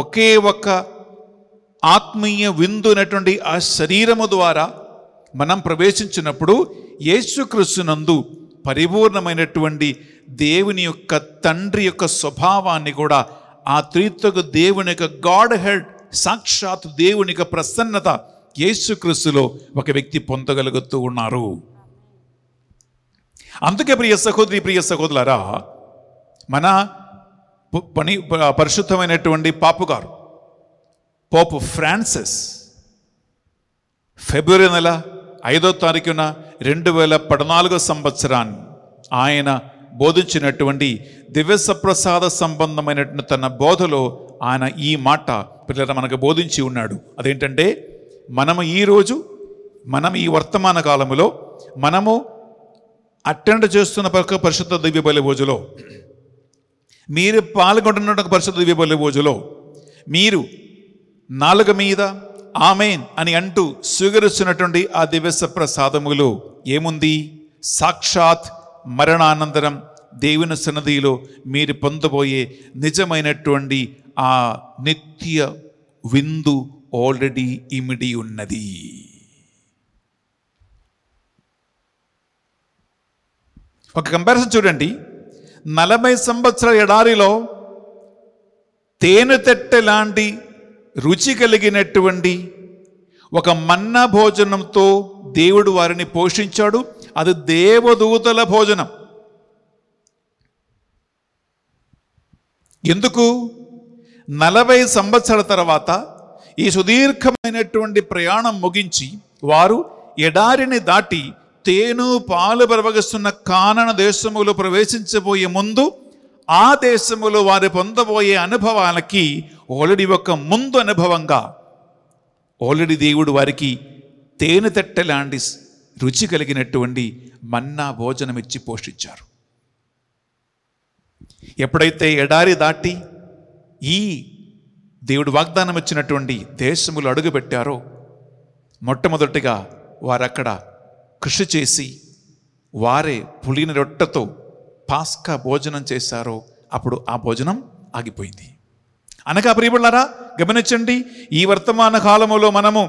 ఒకే ఒక్క ఆత్మీయ విందు అనేటువంటి ఆ శరీరము ద్వారా మనం ప్రవేశించినప్పుడు యేసుక్రీస్తునందు పరిపూర్ణమైనటువంటి దేవుని యొక్క తండ్రి యొక్క స్వభావాన్ని కూడా ఆ త్రీత్వకు దేవుని యొక్క గాడ్ హెడ్ సాక్షాత్ దేవునిక ప్రసన్నత యేసుక్రీస్తులో ఒక వ్యక్తి పొందగలుగుతూ ఉన్నారు అందుకే ప్రియ సహోదరి ప్రియ సహోదరులారా మన పని పరిశుద్ధమైనటువంటి పాపుగారు పోపు ఫ్రాన్సిస్ ఫిబ్రవరి నెల ఐదో తారీఖున రెండు వేల పద్నాలుగో సంవత్సరాన్ని ఆయన బోధించినటువంటి ప్రసాద సంబంధమైనటువంటి తన బోధలో ఆయన ఈ మాట పిల్లల మనకు బోధించి ఉన్నాడు అదేంటంటే మనము ఈరోజు మనం ఈ వర్తమాన కాలంలో మనము అటెండ్ చేస్తున్న పక్క పరిశుద్ధ దివ్య బలి భోజులో మీరు పాల్గొంటున్న పరిశుద్ధ దివ్య బలి భోజులో మీరు నాలుగు మీద ఆమెన్ అని అంటూ స్వీకరిస్తున్నటువంటి ఆ దివ్య ప్రసాదములు ఏముంది సాక్షాత్ మరణానంతరం దేవుని సన్నదిలో మీరు పొందబోయే నిజమైనటువంటి ఆ నిత్య విందు ఆల్రెడీ ఇమిడి ఉన్నది ఒక కంపారిజన్ చూడండి నలభై సంవత్సరాల ఎడారిలో తట్టె లాంటి రుచి కలిగినటువంటి ఒక మన్నా భోజనంతో దేవుడు వారిని పోషించాడు అది దేవదూతల భోజనం ఎందుకు నలభై సంవత్సరాల తర్వాత ఈ సుదీర్ఘమైనటువంటి ప్రయాణం ముగించి వారు ఎడారిని దాటి తేను పాలు పెరవగిస్తున్న కానన దేశములో ప్రవేశించబోయే ముందు ఆ దేశములో వారు పొందబోయే అనుభవాలకి ఆల్రెడీ ఒక ముందు అనుభవంగా ఆల్రెడీ దేవుడు వారికి తేనె లాంటి రుచి కలిగినటువంటి మన్నా భోజనం ఇచ్చి పోషించారు ఎప్పుడైతే ఎడారి దాటి ఈ దేవుడు వాగ్దానం ఇచ్చినటువంటి దేశములు అడుగుపెట్టారో మొట్టమొదటిగా వారక్కడ కృషి చేసి వారే పులిన రొట్టెతో పాస్కా భోజనం చేశారో అప్పుడు ఆ భోజనం ఆగిపోయింది అనగా ప్రియబళ్ళారా గమనించండి ఈ వర్తమాన కాలములో మనము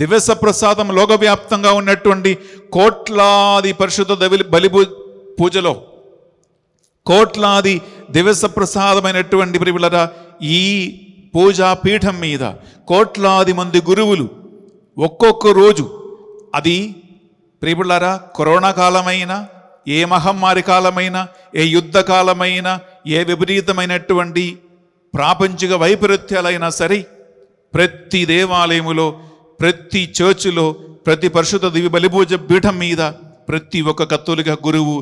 దివస ప్రసాదం లోకవ్యాప్తంగా ఉన్నటువంటి కోట్లాది పరిశుద్ధ బలి పూజలో కోట్లాది దివస ప్రసాదమైనటువంటి ప్రియులరా ఈ పూజా పీఠం మీద కోట్లాది మంది గురువులు ఒక్కొక్క రోజు అది ప్రియులారా కరోనా కాలమైనా ఏ మహమ్మారి కాలమైనా ఏ యుద్ధ ఏ విపరీతమైనటువంటి ప్రాపంచిక వైపరీత్యాలైనా సరే ప్రతి దేవాలయములో ప్రతి చర్చిలో ప్రతి పరిశుద్ధ దివ్య బలిభోజ పీఠం మీద ప్రతి ఒక్క కత్తులిక గురువు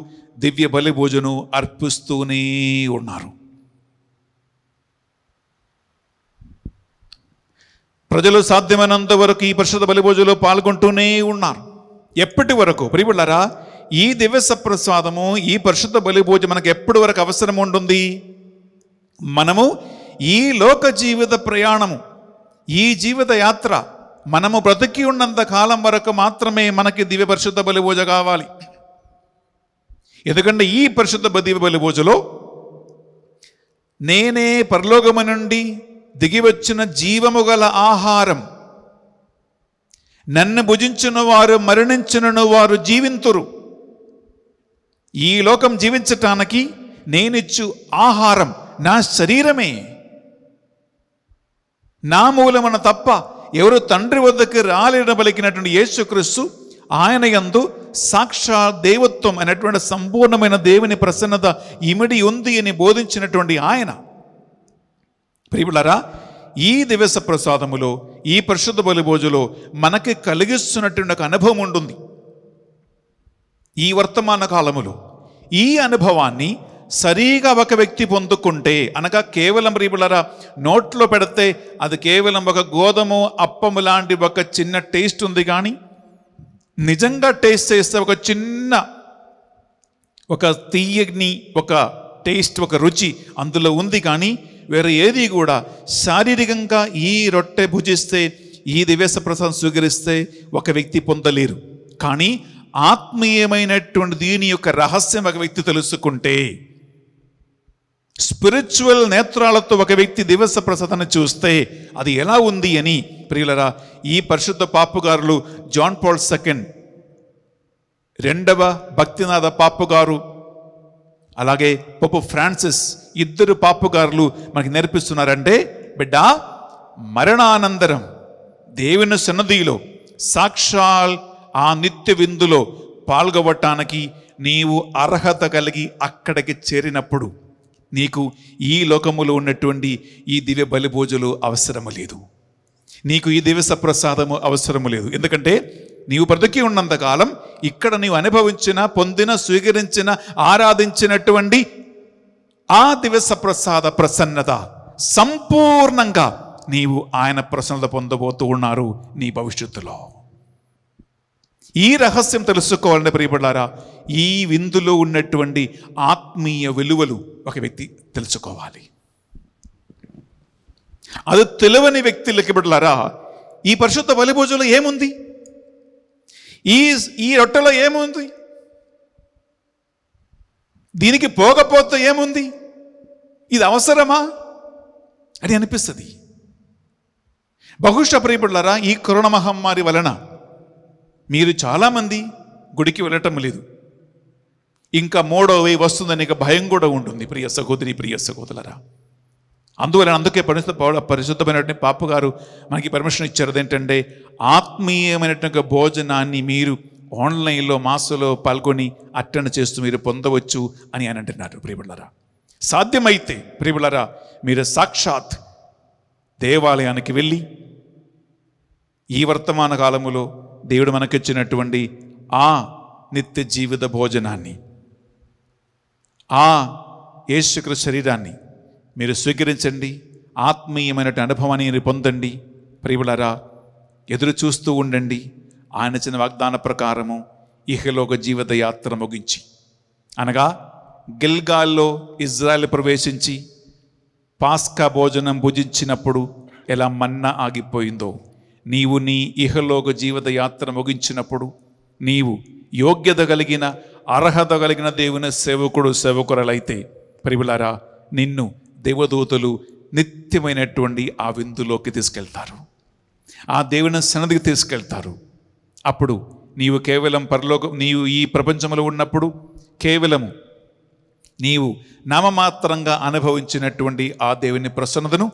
దివ్య బలిభోజను అర్పిస్తూనే ఉన్నారు ప్రజలు సాధ్యమైనంత వరకు ఈ పరిశుద్ధ బలిభోజలో పాల్గొంటూనే ఉన్నారు ఎప్పటి వరకు ప్రియుళ్ళారా ఈ దివ్య సప్రసాదము ఈ పరిశుద్ధ బలిభోజ మనకు ఎప్పటి వరకు అవసరం ఉంటుంది మనము ఈ లోక జీవిత ప్రయాణము ఈ జీవిత యాత్ర మనము బ్రతికి ఉన్నంత కాలం వరకు మాత్రమే మనకి దివ్య పరిశుద్ధ పూజ కావాలి ఎందుకంటే ఈ పరిశుద్ధ దివ్య పూజలో నేనే పరలోకము నుండి దిగివచ్చిన జీవము గల ఆహారం నన్ను భుజించిన వారు మరణించిన వారు జీవింతురు ఈ లోకం జీవించటానికి నేనిచ్చు ఆహారం నా శరీరమే నా మూలమన తప్ప ఎవరు తండ్రి వద్దకు యేసు యేసుక్రీస్తు ఆయన యందు సాక్షా దేవత్వం అనేటువంటి సంపూర్ణమైన దేవుని ప్రసన్నత ఇమిడి ఉంది అని బోధించినటువంటి ఆయన ప్రియులరా ఈ దివస ప్రసాదములో ఈ పరిశుద్ధ బలి భోజులో మనకి కలిగిస్తున్నటువంటి ఒక అనుభవం ఉంటుంది ఈ వర్తమాన కాలములో ఈ అనుభవాన్ని సరిగా ఒక వ్యక్తి పొందుకుంటే అనగా కేవలం రీబులరా నోట్లో పెడితే అది కేవలం ఒక గోధుమ అప్పము లాంటి ఒక చిన్న టేస్ట్ ఉంది కానీ నిజంగా టేస్ట్ చేస్తే ఒక చిన్న ఒక తీయని ఒక టేస్ట్ ఒక రుచి అందులో ఉంది కానీ వేరే ఏది కూడా శారీరకంగా ఈ రొట్టె భుజిస్తే ఈ దివ్యస ప్రసాదం స్వీకరిస్తే ఒక వ్యక్తి పొందలేరు కానీ ఆత్మీయమైనటువంటి దీని యొక్క రహస్యం ఒక వ్యక్తి తెలుసుకుంటే స్పిరిచువల్ నేత్రాలతో ఒక వ్యక్తి దివస ప్రసాదాన్ని చూస్తే అది ఎలా ఉంది అని ప్రియులరా ఈ పరిశుద్ధ పాపుగారులు జాన్ పాల్ సెకండ్ రెండవ భక్తినాథ పాపుగారు అలాగే పప్పు ఫ్రాన్సిస్ ఇద్దరు పాపుగారులు మనకి నేర్పిస్తున్నారంటే బిడ్డ మరణానంతరం దేవుని సన్నదిలో సాక్షాల్ ఆ నిత్య విందులో పాల్గొవటానికి నీవు అర్హత కలిగి అక్కడికి చేరినప్పుడు నీకు ఈ లోకములో ఉన్నటువంటి ఈ దివ్య బలిభోజులు అవసరము లేదు నీకు ఈ దివ్య సప్రసాదము అవసరము లేదు ఎందుకంటే నీవు బ్రతికి ఉన్నంతకాలం ఇక్కడ నీవు అనుభవించిన పొందిన స్వీకరించిన ఆరాధించినటువంటి ఆ దివ్య సప్రసాద ప్రసన్నత సంపూర్ణంగా నీవు ఆయన ప్రసన్నత పొందబోతూ ఉన్నారు నీ భవిష్యత్తులో ఈ రహస్యం తెలుసుకోవాలని ప్రియపడారా ఈ విందులో ఉన్నటువంటి ఆత్మీయ విలువలు ఒక వ్యక్తి తెలుసుకోవాలి అది తెలివని వ్యక్తి లెక్కబడలారా ఈ పరిశుద్ధ బలిభోజంలో ఏముంది ఈ ఈ రొట్టెలో ఏముంది దీనికి పోకపోతే ఏముంది ఇది అవసరమా అని అనిపిస్తుంది బహుశా ప్రియపడలారా ఈ కరోనా మహమ్మారి వలన మీరు చాలామంది గుడికి వెళ్ళటం లేదు ఇంకా మూడో వై వస్తుందని భయం కూడా ఉంటుంది ప్రియ సహోదరి ప్రియ సహోదరులరా అందువలన అందుకే పరిశుద్ధ పరిశుద్ధమైనటువంటి పాప గారు మనకి పర్మిషన్ ఇచ్చారు ఏంటంటే ఆత్మీయమైనటువంటి భోజనాన్ని మీరు ఆన్లైన్లో మాసులో పాల్గొని అటెండ్ చేస్తూ మీరు పొందవచ్చు అని ఆయన అంటున్నారు ప్రియబిళ్ళరా సాధ్యమైతే ప్రియబిళ్ళరా మీరు సాక్షాత్ దేవాలయానికి వెళ్ళి ఈ వర్తమాన కాలములో దేవుడు మనకిచ్చినటువంటి ఆ నిత్య జీవిత భోజనాన్ని ఆ యేసుకృ శరీరాన్ని మీరు స్వీకరించండి ఆత్మీయమైనటువంటి అనుభవాన్ని మీరు పొందండి ప్రియులరా ఎదురు చూస్తూ ఉండండి ఆయన చిన్న వాగ్దాన ప్రకారము ఇహలోక జీవిత యాత్ర ముగించి అనగా గిల్గాల్లో ఇజ్రాయెల్ ప్రవేశించి పాస్కా భోజనం భుజించినప్పుడు ఎలా మన్నా ఆగిపోయిందో నీవు నీ ఇహలోక జీవిత యాత్ర ముగించినప్పుడు నీవు యోగ్యత కలిగిన అర్హత కలిగిన దేవుని సేవకుడు సేవకురలైతే ప్రియులారా నిన్ను దేవదూతలు నిత్యమైనటువంటి ఆ విందులోకి తీసుకెళ్తారు ఆ దేవుని సన్నదికి తీసుకెళ్తారు అప్పుడు నీవు కేవలం పరలోక నీవు ఈ ప్రపంచంలో ఉన్నప్పుడు కేవలము నీవు నామమాత్రంగా అనుభవించినటువంటి ఆ దేవుని ప్రసన్నతను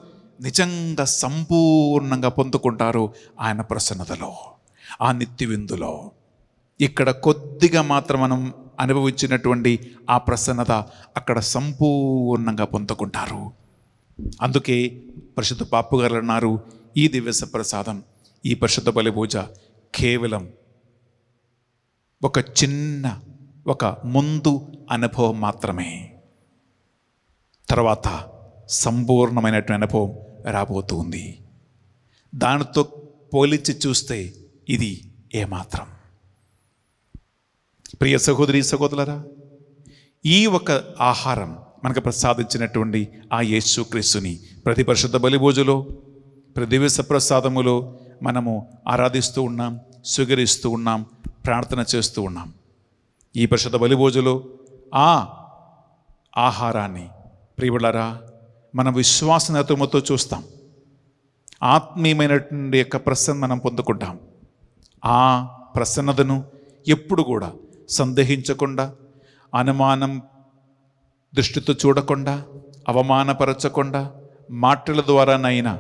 నిజంగా సంపూర్ణంగా పొందుకుంటారు ఆయన ప్రసన్నతలో ఆ నిత్యవిందులో ఇక్కడ కొద్దిగా మాత్రం మనం అనుభవించినటువంటి ఆ ప్రసన్నత అక్కడ సంపూర్ణంగా పొందుకుంటారు అందుకే పరిశుద్ధ పాపు గారు అన్నారు ఈ దివ్య ప్రసాదం ఈ పరిశుద్ధ బలి పూజ కేవలం ఒక చిన్న ఒక ముందు అనుభవం మాత్రమే తర్వాత సంపూర్ణమైనటువంటి అనుభవం రాబోతుంది దానితో పోలిచి చూస్తే ఇది ఏమాత్రం ప్రియ సహోదరి సహోదరులరా ఈ ఒక ఆహారం మనకు ప్రసాదించినటువంటి ఆ యేసు క్రీస్తుని ప్రతి పరిశుద్ధ బలిభోజులో ప్రతివేశ ప్రసాదములో మనము ఆరాధిస్తూ ఉన్నాం స్వీకరిస్తూ ఉన్నాం ప్రార్థన చేస్తూ ఉన్నాం ఈ పరిశుద్ధ బలిభోజులో ఆ ఆహారాన్ని ప్రియులరా మన విశ్వాసనతమతో చూస్తాం ఆత్మీయమైనటువంటి యొక్క ప్రసన్న మనం పొందుకుంటాం ఆ ప్రసన్నతను ఎప్పుడు కూడా సందేహించకుండా అనుమానం దృష్టితో చూడకుండా అవమానపరచకుండా మాటల ద్వారానైనా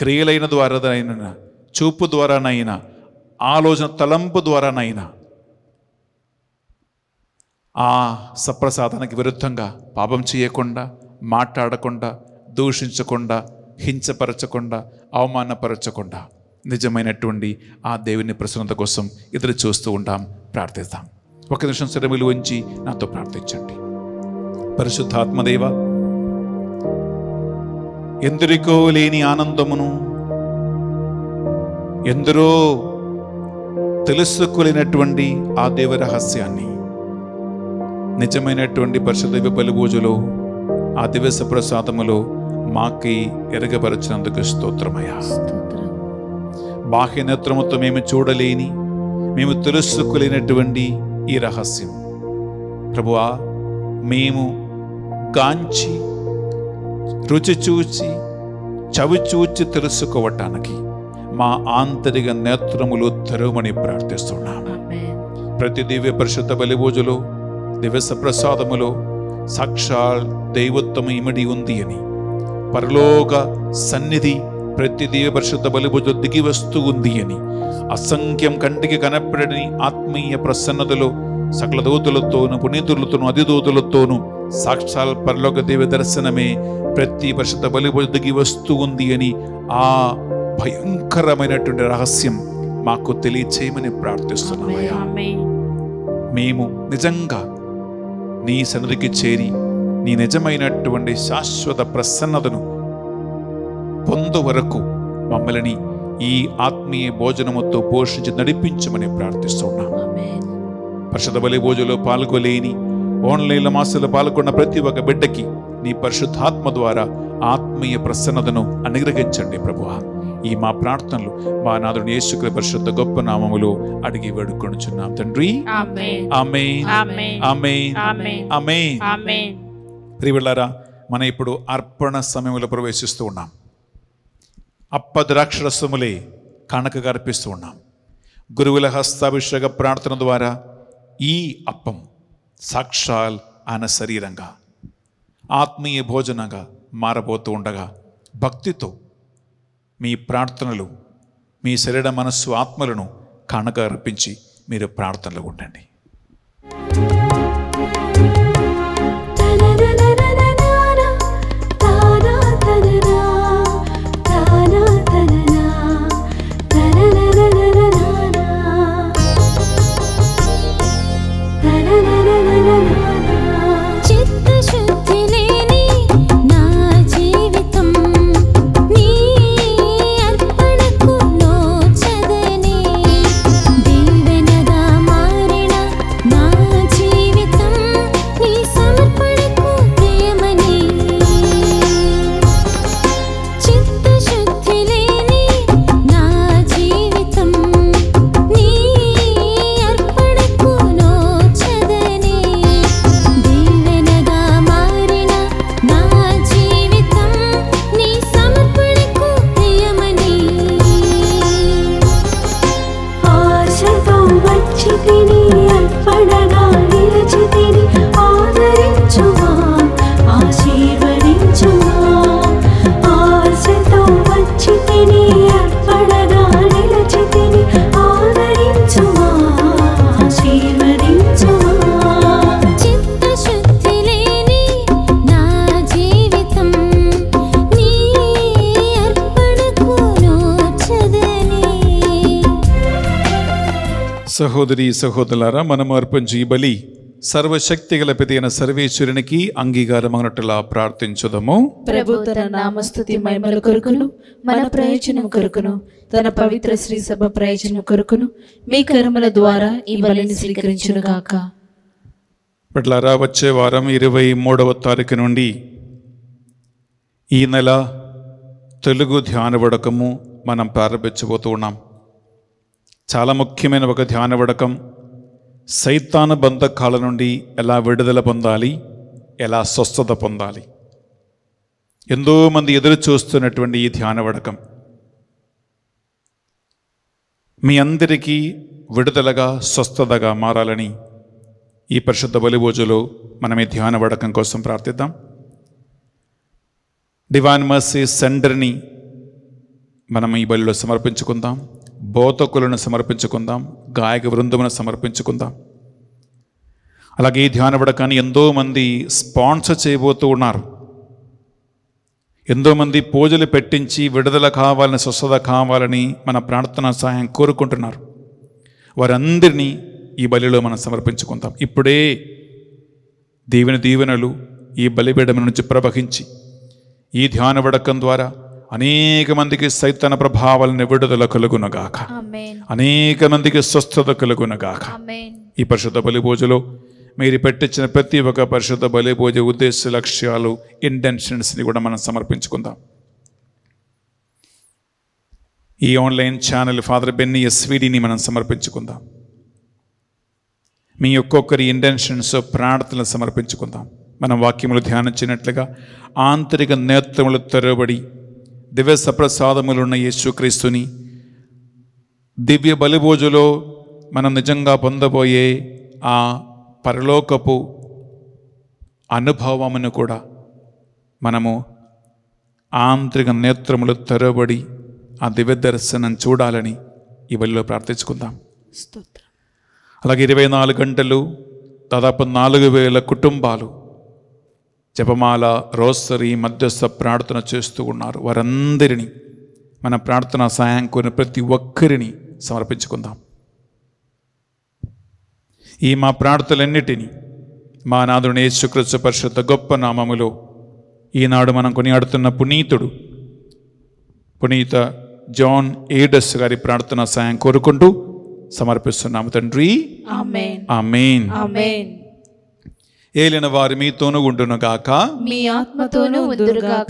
క్రియలైన ద్వారానైనా చూపు ద్వారానైనా ఆలోచన తలంపు ద్వారానైనా ఆ సప్రసాదానికి విరుద్ధంగా పాపం చేయకుండా మాట్లాడకుండా దూషించకుండా హింసపరచకుండా అవమానపరచకుండా నిజమైనటువంటి ఆ దేవుని ప్రసన్నత కోసం ఇద్దరు చూస్తూ ఉంటాం ప్రార్థిద్దాం ఒక నిమిషం శ్రమలు ఉంచి నాతో ప్రార్థించండి పరిశుద్ధాత్మదేవ ఎందరికో లేని ఆనందమును ఎందరో తెలుసుకోలేనటువంటి ఆ దేవ రహస్యాన్ని నిజమైనటువంటి పరిశుద్ధ బలిభూజలో ఆ దివస ప్రసాదములు మాకి ఎరగపరచినందుకు స్తోత్రమయ్యా బాహ్య నేత్రముతో మేము చూడలేని మేము తెలుసుకోలేనటువంటి ఈ రహస్యం ప్రభువా మేము కాంచి రుచి చూచి చవి చూచి తెలుసుకోవటానికి మా ఆంతరిక నేత్రములు తెరవమని ప్రార్థిస్తున్నాము ప్రతి దివ్య పరిశుద్ధ బలిభూజులు దివస ప్రసాదములు సాక్షాల్ దైవత్వం ఇమిడి ఉంది అని పరలోక సన్నిధి ప్రతి దేవ పరిశుద్ధ బలిబుద్ధ దిగి వస్తూ ఉంది అని అసంఖ్యం కంటికి కనపడని ఆత్మీయ ప్రసన్నతలో సకల దూతులతోనూ పునీతులతోనూ అతిదూతులతోనూ సాక్షాల్ పరలోక దేవ దర్శనమే ప్రతి పరిశుద్ధ బలిబుద్ధ దిగి వస్తూ ఉంది అని ఆ భయంకరమైనటువంటి రహస్యం మాకు తెలియచేయమని ప్రార్థిస్తున్నామయ్యా మేము నిజంగా నీ సన్నిధికి చేరి నీ నిజమైనటువంటి శాశ్వత ప్రసన్నతను పొందు వరకు మమ్మల్ని ఈ ఆత్మీయ భోజనముతో పోషించి నడిపించమని ప్రార్థిస్తున్నాం పరిషత్ బలి భోజనలో పాల్గొలేని ఓన్లైన్ల మాసలు పాల్గొన్న ప్రతి ఒక్క బిడ్డకి నీ పరిశుద్ధాత్మ ద్వారా ఆత్మీయ ప్రసన్నతను అనుగ్రహించండి ప్రభువా ఈ మా ప్రార్థనలు మా నాథుడు యేసుక్రీ పరిశుద్ధ గొప్ప నామములు అడిగి వేడుకొనుచున్నాం తండ్రి ప్రివిళ్ళారా మన ఇప్పుడు అర్పణ సమయంలో ప్రవేశిస్తూ ఉన్నాం అప్పద్రాక్షరసములే కణకగా అర్పిస్తూ ఉన్నాం గురువుల హస్తాభిషేక ప్రార్థన ద్వారా ఈ అప్పం సాక్షాల్ ఆయన శరీరంగా ఆత్మీయ భోజనంగా మారబోతూ ఉండగా భక్తితో మీ ప్రార్థనలు మీ శరీర మనస్సు ఆత్మలను కానుక అర్పించి మీరు ప్రార్థనలు ఉండండి సహోదరి సహోదరులారా మనం అర్పించి బలి సర్వశక్తి గల పెదైన సర్వేశ్వరునికి అంగీకారమనట్టులా ప్రార్థించుదము ప్రభు తన నామస్థుతి మహిమల కొరకును మన ప్రయోజనం కొరకును తన పవిత్ర శ్రీ సభ ప్రయోజనం కొరకును మీ కర్మల ద్వారా ఈ బలిని స్వీకరించును గాక పట్లారా వచ్చే వారం ఇరవై మూడవ తారీఖు నుండి ఈ నెల తెలుగు ధ్యాన వడకము మనం ప్రారంభించబోతున్నాం చాలా ముఖ్యమైన ఒక ధ్యాన వడకం సైతాను బంధకాల నుండి ఎలా విడుదల పొందాలి ఎలా స్వస్థత పొందాలి ఎంతోమంది ఎదురు చూస్తున్నటువంటి ఈ ధ్యాన వడకం మీ అందరికీ విడుదలగా స్వస్థతగా మారాలని ఈ పరిశుద్ధ మనం మనమే ధ్యాన వడకం కోసం ప్రార్థిద్దాం డివాన్ మర్సీ సెంటర్ని మనం ఈ బలిలో సమర్పించుకుందాం బోతకులను సమర్పించుకుందాం గాయక బృందమును సమర్పించుకుందాం అలాగే ఈ ధ్యాన పడకాన్ని ఎంతోమంది స్పాన్సర్ చేయబోతూ ఉన్నారు ఎంతోమంది పూజలు పెట్టించి విడుదల కావాలని స్వస్థత కావాలని మన ప్రార్థన సహాయం కోరుకుంటున్నారు వారందరినీ ఈ బలిలో మనం సమర్పించుకుందాం ఇప్పుడే దీవెన దీవెనలు ఈ బలిపీఠం నుంచి ప్రవహించి ఈ ధ్యాన వడకం ద్వారా అనేక మందికి సైతన ప్రభావాలను విడుదల కలుగునగాక అనేక మందికి స్వస్థత కలుగునగాక ఈ పరిశుద్ధ బలి పూజలో మీరు పెట్టించిన ప్రతి ఒక్క పరిశుద్ధ బలి పూజ ఉద్దేశ లక్ష్యాలు ఇంటెన్షన్స్ని కూడా మనం సమర్పించుకుందాం ఈ ఆన్లైన్ ఛానల్ ఫాదర్ బెన్నీ ఎస్వీడిని మనం సమర్పించుకుందాం మీ ఒక్కొక్కరి ఇంటెన్షన్స్ ప్రార్థనలు సమర్పించుకుందాం మనం వాక్యములు ధ్యానించినట్లుగా ఆంతరిక నేత్రములు తెరవబడి దివ్య సప్రసాదములున్న యేసుక్రీస్తుని దివ్య బలిభోజులో మనం నిజంగా పొందబోయే ఆ పరలోకపు అనుభవమును కూడా మనము ఆంతరిక నేత్రములు తెరబడి ఆ దివ్య దర్శనం చూడాలని ఈ బలిలో ప్రార్థించుకుందాం అలాగే ఇరవై నాలుగు గంటలు దాదాపు నాలుగు వేల కుటుంబాలు జపమాల రోసరీ మధ్యస్థ ప్రార్థన చేస్తూ ఉన్నారు వారందరినీ మన ప్రార్థన సాయం కోరిన ప్రతి ఒక్కరిని సమర్పించుకుందాం ఈ మా ప్రార్థనలన్నిటినీ మా నాదుని యేసుకృత్య పరిషత్ గొప్ప నామములో ఈనాడు మనం కొనియాడుతున్న పునీతుడు పునీత జాన్ ఏడస్ గారి ప్రార్థన సాయం కోరుకుంటూ సమర్పిస్తున్నాము తండ్రి ఆమెన్ ఆమెన్ ఏలిన వారు మీతోనూ ఉండును గాక మీ ఆత్మతోనూ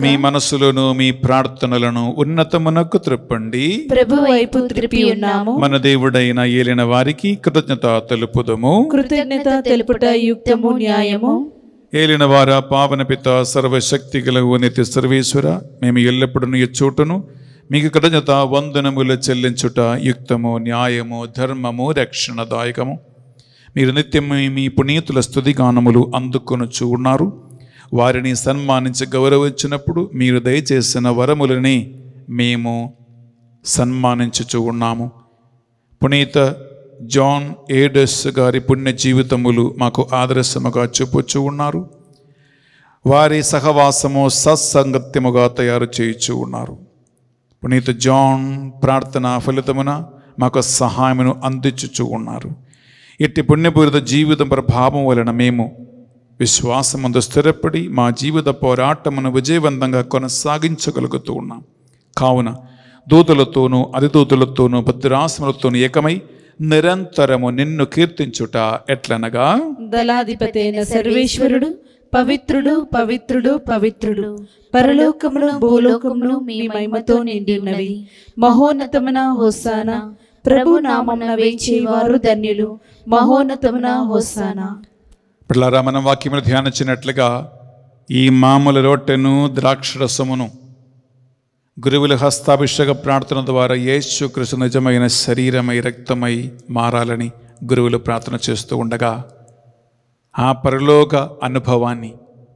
మీ మనస్సులను మీ ప్రార్థనలను ఉన్నతమునకు త్రిప్పండి ప్రభు వైపు ఉన్నాము మన దేవుడైన ఏలిన వారికి కృతజ్ఞత తెలుపుదము కృతజ్ఞత తెలుపుట యుక్తము న్యాయము ఏలిన వార పావన పిత సర్వశక్తి గల ఉనితి సర్వేశ్వర మేము ఎల్లప్పుడూ ఎచ్చోటును మీకు కృతజ్ఞత వందనములు చెల్లించుట యుక్తము న్యాయము ధర్మము రక్షణదాయకము మీరు నిత్యమే మీ పునీతుల స్థుతిగానములు అందుకొనుచు ఉన్నారు వారిని సన్మానించి గౌరవించినప్పుడు మీరు దయచేసిన వరములని మేము సన్మానించుచు ఉన్నాము పునీత జాన్ ఏడస్ గారి పుణ్య జీవితములు మాకు ఆదర్శముగా చూపుచూ ఉన్నారు వారి సహవాసము సత్సంగత్యముగా తయారు చేయుచూ ఉన్నారు పునీత జాన్ ప్రార్థన ఫలితమున మాకు సహాయమును అందించుచూ ఉన్నారు ఇట్టి పుణ్యపూరిత జీవితం ప్రభావం వలన మేము విశ్వాసమందు స్థిరపడి మా జీవిత పోరాటమును విజయవంతంగా కొనసాగించగలుగుతూ ఉన్నాం కావున దూతలతోనూ అధిదూతులతోనూ భద్రాసములతోనూ ఏకమై నిరంతరము నిన్ను కీర్తించుట ఎట్లనగా దళాధిపతైన సర్వేశ్వరుడు పవిత్రుడు పవిత్రుడు పవిత్రుడు పరలోకములు భూలోకములు మీ మహిమతో నిండి ఉన్నవి మహోన్నతమున హోసానా ప్రభు నామమున వేచి వారు ధన్యులు మహోన్నతమున మనం వాక్యములు ధ్యానించినట్లుగా ఈ మామూలు రొట్టెను ద్రాక్ష రసమును గురువుల హస్తాభిషేక ప్రార్థన ద్వారా యేసుకృష్ణ నిజమైన శరీరమై రక్తమై మారాలని గురువులు ప్రార్థన చేస్తూ ఉండగా ఆ పరలోక అనుభవాన్ని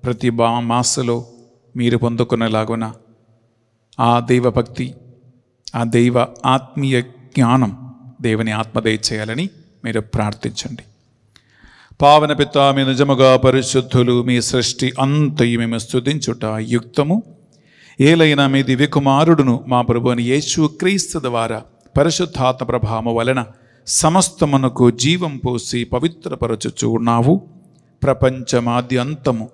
ప్రతి బా మాసలో మీరు పొందుకునేలాగున ఆ దైవభక్తి ఆ దైవ ఆత్మీయ జ్ఞానం దేవుని ఆత్మ దయచేయాలని మీరు ప్రార్థించండి పావన పిత మీ నిజముగా పరిశుద్ధులు మీ సృష్టి అంతయు మేము స్థుతించుట యుక్తము ఏలైనా మీ కుమారుడును మా ప్రభుని యేసు క్రీస్తు ద్వారా పరిశుద్ధాత్మ ప్రభావము వలన సమస్తమునకు జీవం పోసి పవిత్రపరచుచు ఉన్నావు ప్రపంచమాద్యంతము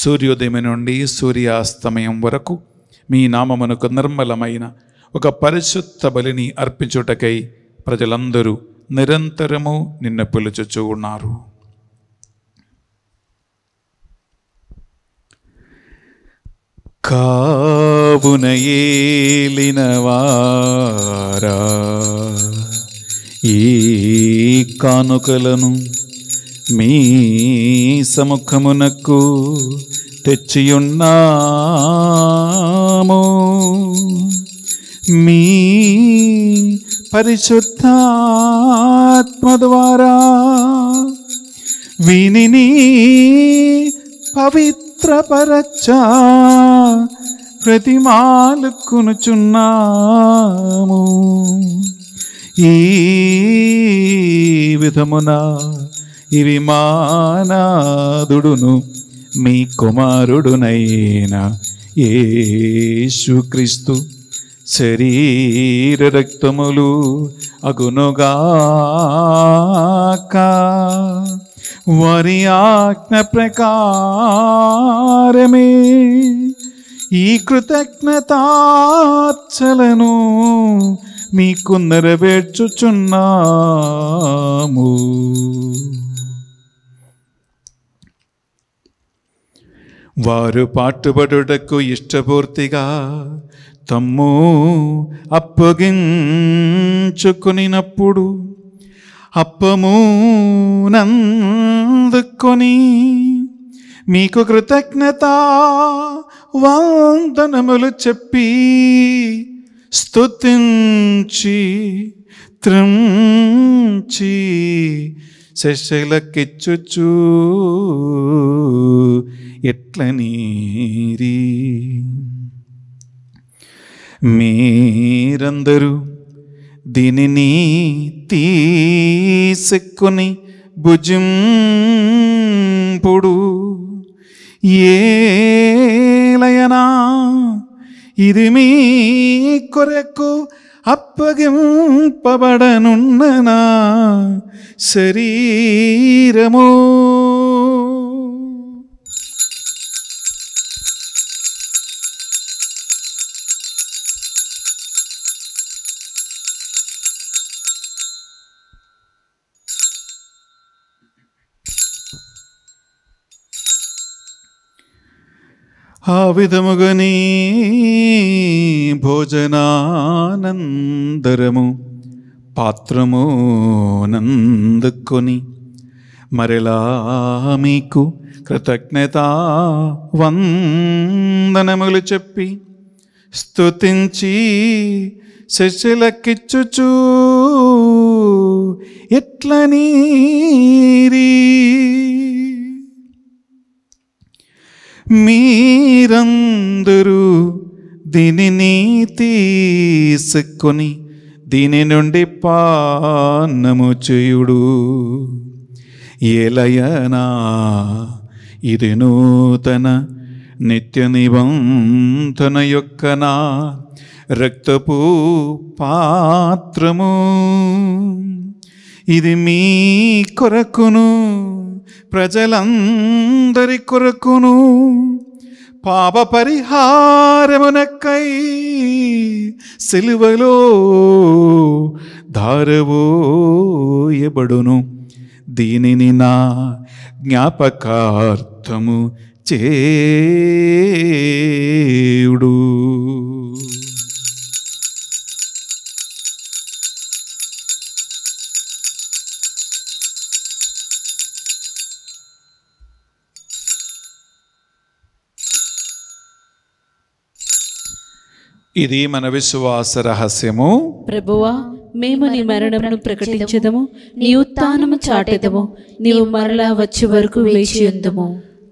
సూర్యోదయం నుండి సూర్యాస్తమయం వరకు మీ నామమునకు నిర్మలమైన ఒక పరిశుద్ధ బలిని అర్పించుటకై ప్రజలందరూ నిరంతరము నిన్ను పిలుచుచూ ఉన్నారు కావున వారా ఈ కానుకలను మీ సముఖమునకు తెచ్చియున్నాము మీ పరిశుద్ధాత్మ ద్వారా వినిని పవిత్రపరచా ప్రతిమాలుకునుచున్నాము ఈ విధమున ఇవి మానాదుడును మీ ఏ యేసుక్రీస్తు శరీర రక్తములు అగునుగాక వరి ఆజ్ఞ ప్రకారమే ఈ కృతజ్ఞతాచలను మీకు నెరవేర్చుచున్నాము వారు పాటుబడుటకు ఇష్టపూర్తిగా తమ్మో అప్పగించుకునినప్పుడు అప్పము నందుకొని మీకు కృతజ్ఞత వందనములు చెప్పి స్తుతించి త్రంచి శశలకిచ్చుచు ఎట్ల నీరీ మీరందరూ దీనిని భుజం పొడు ఏలయనా ఇది మీ కొరకు అప్పగింపబడనున్ననా శరీరము ఆ విధముగని భోజనానందరము పాత్రము నందుకొని మరలా మీకు కృతజ్ఞత వందనములు చెప్పి స్తుతించి శశిలకిచ్చుచూ ఎట్ల నీరీ మీరందరూ దీనిని తీసుకొని దీని నుండి పాన్నము చేయుడు ఏలయనా ఇది నూతన నిత్య నిబంధన యొక్క నా రక్తపు పాత్రము ఇది మీ కొరకును ప్రజలందరి కొరకును పాప పరిహారమునకై సిలువలో ధారవోయబడును దీనిని నా జ్ఞాపకార్థము చేయుడు ఇది మన విశ్వాస రహస్యము ప్రభువా మేము నీ మరణమును ప్రకటించదము నీ ఉత్థానము చాటెదము నీవు మరలా వచ్చే వరకు వేచి ఉందము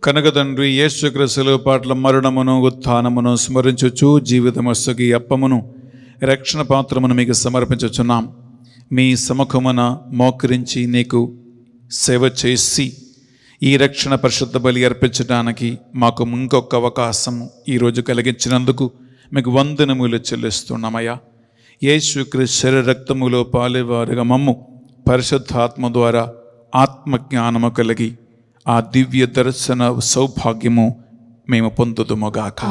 కనుక తండ్రి యేసుక్రసులు పాటల మరణమును ఉత్థానమును స్మరించొచ్చు జీవితమస్సుకి అప్పమును రక్షణ పాత్రమును మీకు సమర్పించుచున్నాం మీ సముఖమున మోకరించి నీకు సేవ చేసి ఈ రక్షణ పరిశుద్ధ బలి అర్పించడానికి మాకు ఇంకొక అవకాశం ఈరోజు కలిగించినందుకు మీకు వందనములు చెల్లిస్తున్నామయ్యా యేసుక్రీస్తు శరీర రక్తములో పాలేవారుగా మమ్ము పరిశుద్ధాత్మ ద్వారా ఆత్మజ్ఞానము కలిగి ఆ దివ్య దర్శన సౌభాగ్యము మేము పొందుదుముగాక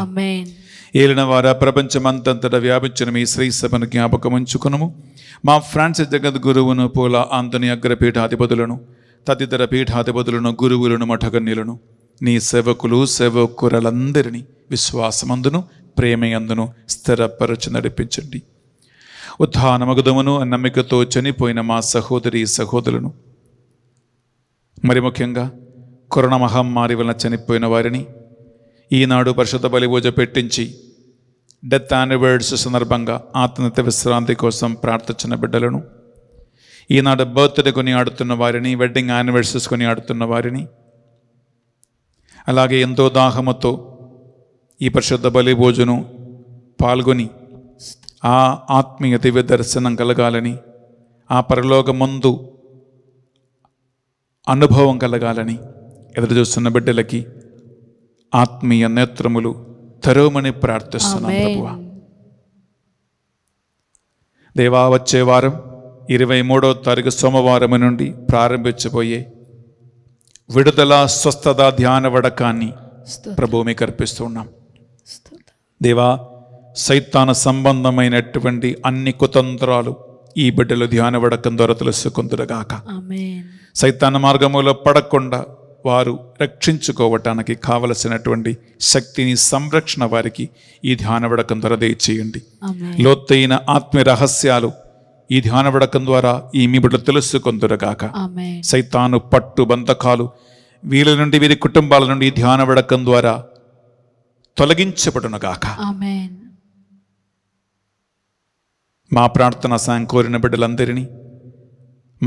ఏలిన ప్రపంచం ప్రపంచమంతంతటా వ్యాపించిన మీ శ్రీ సభను జ్ఞాపకం ఉంచుకును మా ఫ్రాన్సిస్ జగద్గురువును పోలా ఆంతని అగ్రపీఠాధిపతులను తదితర పీఠాధిపతులను గురువులను మఠగన్యులను నీ సేవకులు సేవకురలందరినీ విశ్వాసమందును ప్రేమయందును స్థిరపరచి నడిపించండి ఉత్నమగదమును నమ్మికతో చనిపోయిన మా సహోదరి సహోదరులను మరి ముఖ్యంగా కరోనా మహమ్మారి వలన చనిపోయిన వారిని ఈనాడు పరిశుద్ధ బలిపూజ పెట్టించి డెత్ యానివర్సరీ సందర్భంగా ఆత్మహత్య విశ్రాంతి కోసం ప్రార్థించిన బిడ్డలను ఈనాడు బర్త్డే కొని ఆడుతున్న వారిని వెడ్డింగ్ యానివర్సరీస్ కొని ఆడుతున్న వారిని అలాగే ఎంతో దాహముతో ఈ పరిశుద్ధ బలి భోజనం పాల్గొని ఆ ఆత్మీయ దివ్య దర్శనం కలగాలని ఆ పరలోక ముందు అనుభవం కలగాలని ఎదురు చూస్తున్న బిడ్డలకి ఆత్మీయ నేత్రములు తరువుమని ప్రార్థిస్తున్నాం ప్రభువా దేవా వచ్చే వారం ఇరవై మూడో తారీఖు సోమవారం నుండి ప్రారంభించబోయే విడుదల స్వస్థత ధ్యాన వడకాన్ని ప్రభు మీకు అర్పిస్తున్నాం దేవా సైతాన సంబంధమైనటువంటి అన్ని కుతంత్రాలు ఈ బిడ్డలు ధ్యాన పడకం ద్వారా తెలుసుకుందురుగాక సైతాన మార్గములో పడకుండా వారు రక్షించుకోవటానికి కావలసినటువంటి శక్తిని సంరక్షణ వారికి ఈ ధ్యాన పడకం ద్వారా దయచేయండి లోతైన ఆత్మీయ రహస్యాలు ఈ ధ్యాన పడకం ద్వారా ఈ మీ బిడ్డలు తెలుసుకుందురుగాక సైతాను పట్టు బంధకాలు వీళ్ళ నుండి వీరి కుటుంబాల నుండి ధ్యాన పడకం ద్వారా తొలగించబడునుగాక మా ప్రార్థన సాయం కోరిన బిడ్డలందరినీ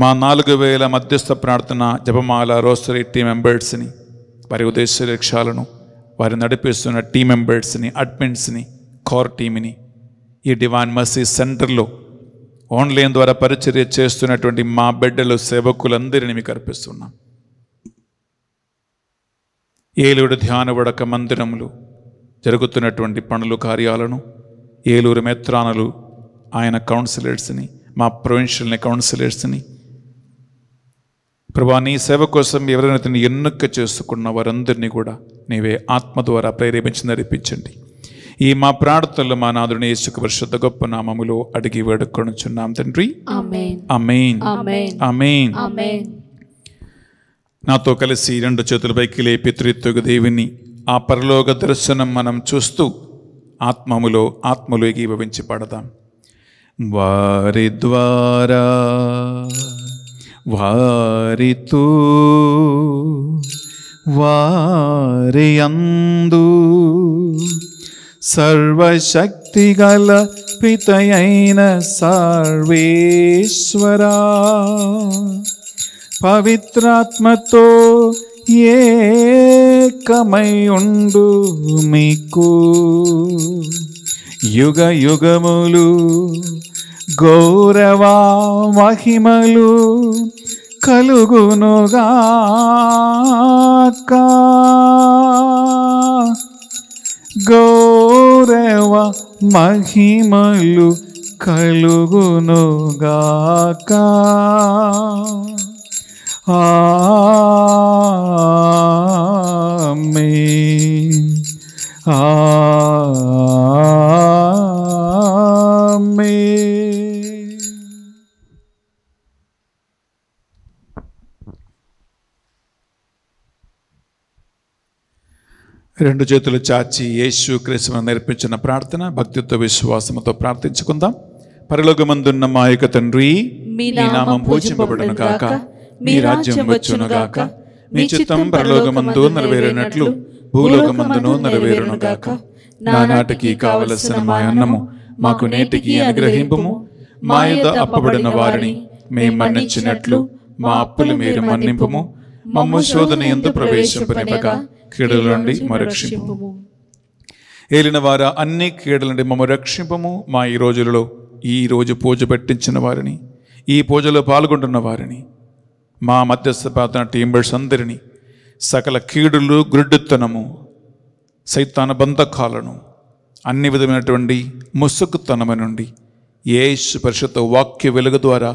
మా నాలుగు వేల మధ్యస్థ ప్రార్థన జపమాల రోసరీ టీం మెంబర్స్ని వారి ఉద్దేశ లక్ష్యాలను వారి నడిపిస్తున్న టీం మెంబర్స్ని అడ్మిన్స్ని కోర్ టీమ్ని ఈ డివాన్ మసీ సెంటర్లో ఆన్లైన్ ద్వారా పరిచర్య చేస్తున్నటువంటి మా బిడ్డలు సేవకులందరినీ మీకు అర్పిస్తున్నాం ఏలుడు ధ్యాన ఉడక మందిరములు జరుగుతున్నటువంటి పనులు కార్యాలను ఏలూరు మేత్రానలు ఆయన కౌన్సిలర్స్ని మా ప్రొవిన్షియల్ని కౌన్సిలర్స్ని ప్రభా నీ సేవ కోసం ఎవరైనా ఎన్నుక చేసుకున్న వారందరినీ కూడా నీవే ఆత్మ ద్వారా ప్రేరేపించి నడిపించండి ఈ మా ప్రార్థనలు మా నాదుని యేసుకు పరిశుద్ధ గొప్ప నామములో అడిగి వేడుకొనుచున్నాం తండ్రి నాతో కలిసి రెండు చేతులపైకి లేపి త్రిత్తుగు దేవుని ఆ పరలోక దర్శనం మనం చూస్తూ ఆత్మములో ఆత్మలు భవించి పడదాం వారి ద్వారా వారితో వారి అందు గల పితయైన సర్వేశ్వరా పవిత్రాత్మతో ఉండు మీకు యుగ యుగములు గౌరవ మహిమలు కలుగునుగా గౌరవ మహిమలు కలుగునుగా రెండు చేతులు చాచి యేసు క్రీస్తు నేర్పించిన ప్రార్థన భక్తితో విశ్వాసంతో ప్రార్థించుకుందాం పరలోకమందున్న మా యొక్క తండ్రి మీ నామం పూజింపబడను కాక మీ రాజ్యం గాక మీ చిత్తం పరలోకమందు నెరవేరినట్లు భూలోకమందును నెరవేరునుగాక నానాటికి కావలసిన మా అన్నము మాకు నేటికి అనుగ్రహింపు మా యుద్ధ అప్పబడిన వారిని మేము మన్నించినట్లు మా అప్పులు మీరు మన్నింపు మమ్మ శోధన ఎందు ప్రవేశింపనివ్వగా క్రీడల నుండి మరక్షింపము ఏలిన వార అన్ని క్రీడల నుండి మమ్మ రక్షింపము మా ఈ రోజులలో ఈ రోజు పూజ పెట్టించిన వారిని ఈ పూజలో పాల్గొంటున్న వారిని మా మధ్యస్థ ప్రార్థన టీం అందరినీ సకల కీడులు గురుడుతనము సైతాన బంధకాలను అన్ని విధమైనటువంటి ముసుగుతనము నుండి యేసు పరిషత్ వాక్య వెలుగు ద్వారా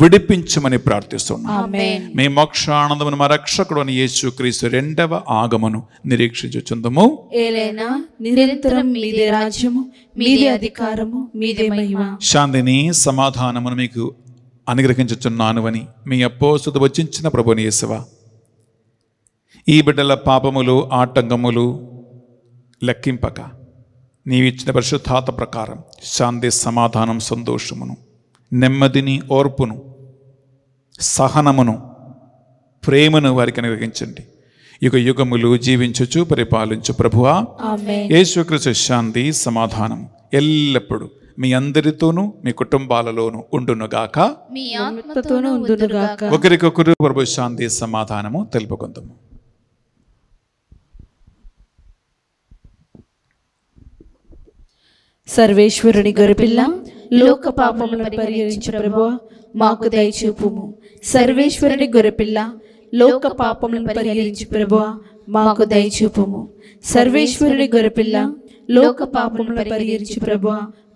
విడిపించమని ప్రార్థిస్తున్నాం మీ మోక్షానందమును మా రక్షకుడు అని యేసు క్రీస్తు రెండవ ఆగమను నిరీక్షించుచుందము ఏలైనా నిరంతరం రాజ్యము మీదే అధికారము మీదే శాంతిని సమాధానమును మీకు అనుగ్రహించుచున్నాను అని మీ అప్పోసుడు వచ్చించిన ప్రభుని యేసవ ఈ బిడ్డల పాపములు ఆటంకములు లెక్కింపక నీవిచ్చిన పరిశుద్ధాత ప్రకారం శాంతి సమాధానం సంతోషమును నెమ్మదిని ఓర్పును సహనమును ప్రేమను వారికి అనుగ్రహించండి యుగ యుగములు జీవించుచు పరిపాలించు ప్రభువా యేసుకృష్ణ శాంతి సమాధానం ఎల్లప్పుడూ మీ అందరితోనూ మీ కుటుంబాలలోనూ ఉండునుగాక మీ ఒకరికొకరు ప్రభు శాంతి సమాధానము తెలుపుకుందాము సర్వేశ్వరుని గొరపిల్ల లోక పాపములను పరిహరించు ప్రభు మాకు దయచూపుము సర్వేశ్వరుని గొరపిల్ల లోక పాపములను పరిహరించు ప్రభు మాకు దయచూపుము సర్వేశ్వరుని గొరపిల్ల లోక పాపములు పరిహరించి ప్రభు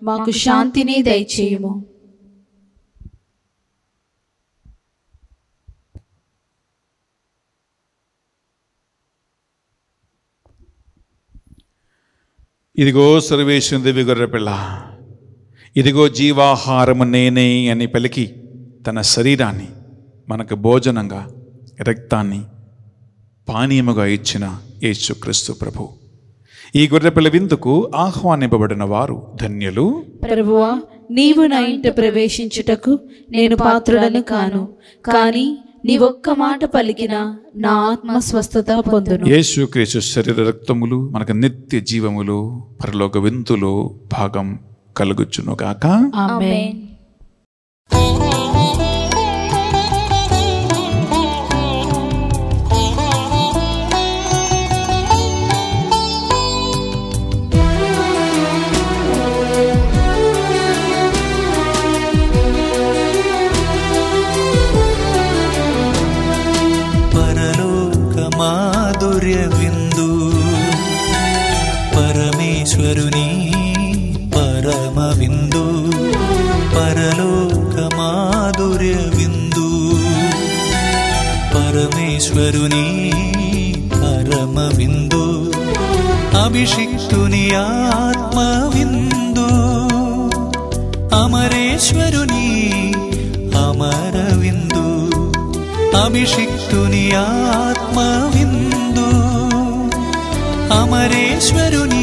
మాకు శాంతిని దయచేయము ఇదిగో సర్వేశ్వరుని దేవి పిల్ల ఇదిగో జీవాహారము నేనే అని పలికి తన శరీరాన్ని మనకు భోజనంగా రక్తాన్ని పానీయముగా ఇచ్చిన యేసుక్రీస్తు ప్రభు ఈ గొర్రెపిల్ల విందుకు ఆహ్వానింపబడిన వారు ధన్యులు ప్రభువా నీవు నా ఇంట ప్రవేశించుటకు నేను పాత్రుడను కాను కానీ నీ ఒక్క మాట పలికిన నా ఆత్మ స్వస్థత పొందును క్రీసు శరీర రక్తములు మనకు నిత్య జీవములు పరలోక వింతులు భాగం కాక ఆమేన్ ఈశ్వరుని పరమ విందు అభిషిక్తుని ఆత్మ విందు అమరేశ్వరుని అమర విందు అభిషిక్తుని ఆత్మ విందు అమరేశ్వరుని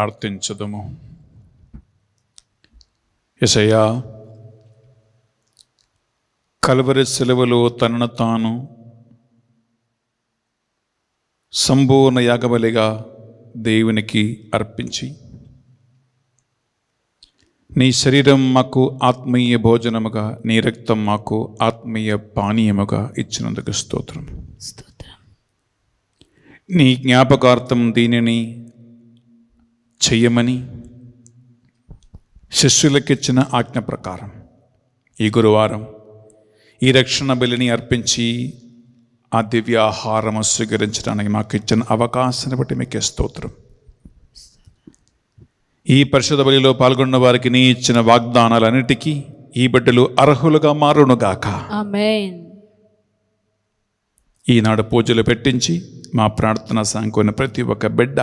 ప్రార్థించదము ఎసయ్యా కలవరి సెలవులో తనను తాను సంపూర్ణ యాగబలిగా దేవునికి అర్పించి నీ శరీరం మాకు ఆత్మీయ భోజనముగా నీ రక్తం మాకు ఆత్మీయ పానీయముగా ఇచ్చినందుకు స్తోత్రం నీ జ్ఞాపకార్థం దీనిని చెయ్యమని శిష్యులకిచ్చిన ఆజ్ఞ ప్రకారం ఈ గురువారం ఈ రక్షణ బలిని అర్పించి ఆ దివ్యాహారము స్వీకరించడానికి మాకు ఇచ్చిన అవకాశాన్ని బట్టి మీకు స్తోత్రం ఈ పరిషత్ బలిలో పాల్గొన్న వారికి నీ ఇచ్చిన వాగ్దానాలన్నిటికీ ఈ బిడ్డలు అర్హులుగా మారునుగాక ఈనాడు పూజలు పెట్టించి మా ప్రార్థన సాంకున్న ప్రతి ఒక్క బిడ్డ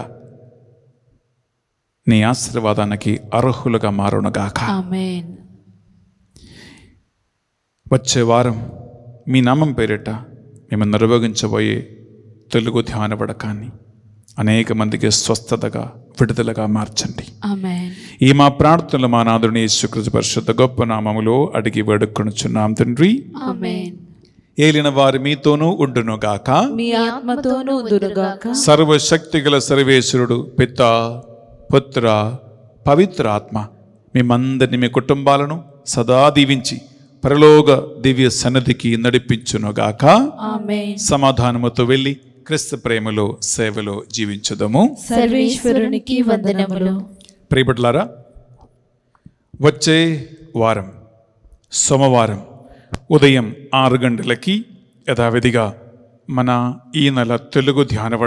నీ ఆశీర్వాదానికి అర్హులుగా మారునుగాక వచ్చే వారం మీ నామం పేరిట మేము నిర్వహించబోయే తెలుగు ధ్యాన పడకాన్ని అనేక మందికి స్వస్థతగా విడుదలగా మార్చండి ఈ మా ప్రార్థనలు మా నాదుని శుక్రజ పరిశుద్ధ గొప్ప నామములో అడిగి వేడుకొనుచున్నాం తండ్రి ఏలిన వారి మీతోనూ ఉండునుగాక మీ ఆత్మతోనూ సర్వశక్తి గల సర్వేశ్వరుడు పిత పుత్ర పవిత్ర ఆత్మ మేమందరినీ మీ కుటుంబాలను సదా దీవించి పరలోక దివ్య సన్నిధికి నడిపించునుగాక సమాధానముతో వెళ్ళి క్రిస్తు ప్రేమలో సేవలో జీవించదము ప్రియపట్లారా వచ్చే వారం సోమవారం ఉదయం ఆరు గంటలకి యథావిధిగా మన ఈ నెల తెలుగు ధ్యాన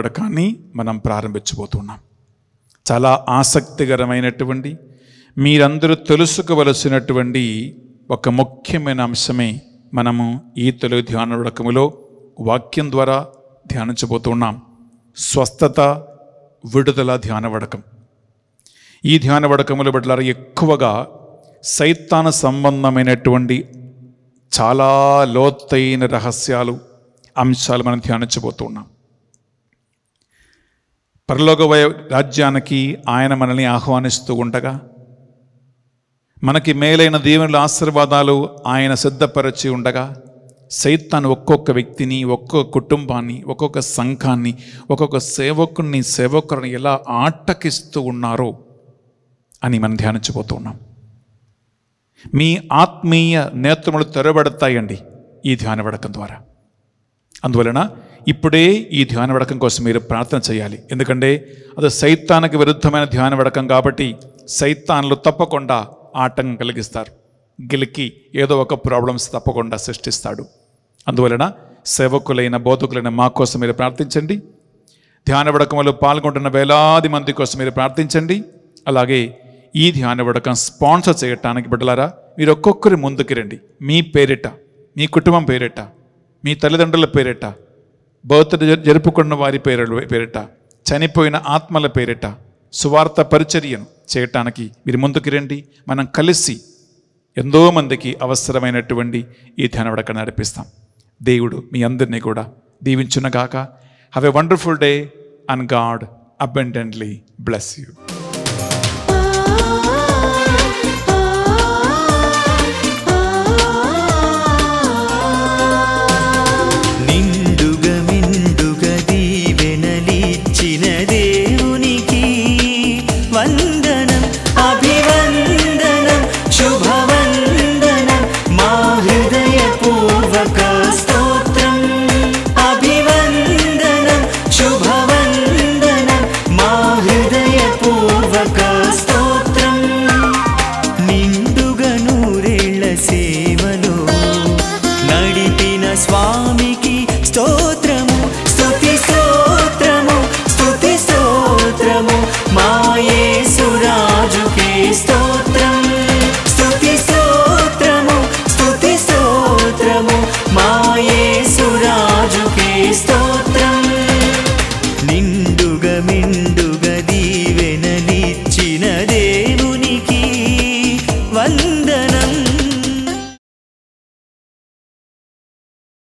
మనం ప్రారంభించబోతున్నాం చాలా ఆసక్తికరమైనటువంటి మీరందరూ తెలుసుకోవలసినటువంటి ఒక ముఖ్యమైన అంశమే మనము ఈ తెలుగు రకములో వాక్యం ద్వారా ధ్యానించబోతున్నాం స్వస్థత విడుదల ధ్యానవడకం ఈ వడకములు బట్ల ఎక్కువగా సైతాన సంబంధమైనటువంటి చాలా లోతైన రహస్యాలు అంశాలు మనం ధ్యానించబోతున్నాం పరలోక రాజ్యానికి ఆయన మనల్ని ఆహ్వానిస్తూ ఉండగా మనకి మేలైన దేవుని ఆశీర్వాదాలు ఆయన సిద్ధపరచి ఉండగా సైతాన్ ఒక్కొక్క వ్యక్తిని ఒక్కొక్క కుటుంబాన్ని ఒక్కొక్క సంఘాన్ని ఒక్కొక్క సేవకుని సేవకుని ఎలా ఆటకిస్తూ ఉన్నారో అని మనం ధ్యానించిపోతున్నాం మీ ఆత్మీయ నేత్రములు తెరబడతాయండి ఈ ధ్యాన ద్వారా అందువలన ఇప్పుడే ఈ ధ్యాన వడకం కోసం మీరు ప్రార్థన చేయాలి ఎందుకంటే అది సైతానికి విరుద్ధమైన ధ్యాన వడకం కాబట్టి సైతాన్లు తప్పకుండా ఆటంకం కలిగిస్తారు గెలికి ఏదో ఒక ప్రాబ్లమ్స్ తప్పకుండా సృష్టిస్తాడు అందువలన సేవకులైన బోధకులైన మా కోసం మీరు ప్రార్థించండి ధ్యాన వడకంలో పాల్గొంటున్న వేలాది మంది కోసం మీరు ప్రార్థించండి అలాగే ఈ ధ్యాన వడకం స్పాన్సర్ చేయటానికి బిడ్డలారా మీరు ఒక్కొక్కరి ముందుకు రండి మీ పేరిట మీ కుటుంబం పేరిట మీ తల్లిదండ్రుల పేరిట బర్త్డే జరుపుకున్న వారి పేరు పేరిట చనిపోయిన ఆత్మల పేరిట సువార్త పరిచర్యను చేయటానికి మీరు ముందుకు రండి మనం కలిసి ఎంతోమందికి అవసరమైనటువంటి ఈ ధ్యానం అక్కడ నడిపిస్తాం దేవుడు మీ అందరినీ కూడా దీవించునగాక have a wonderful day and God abundantly bless you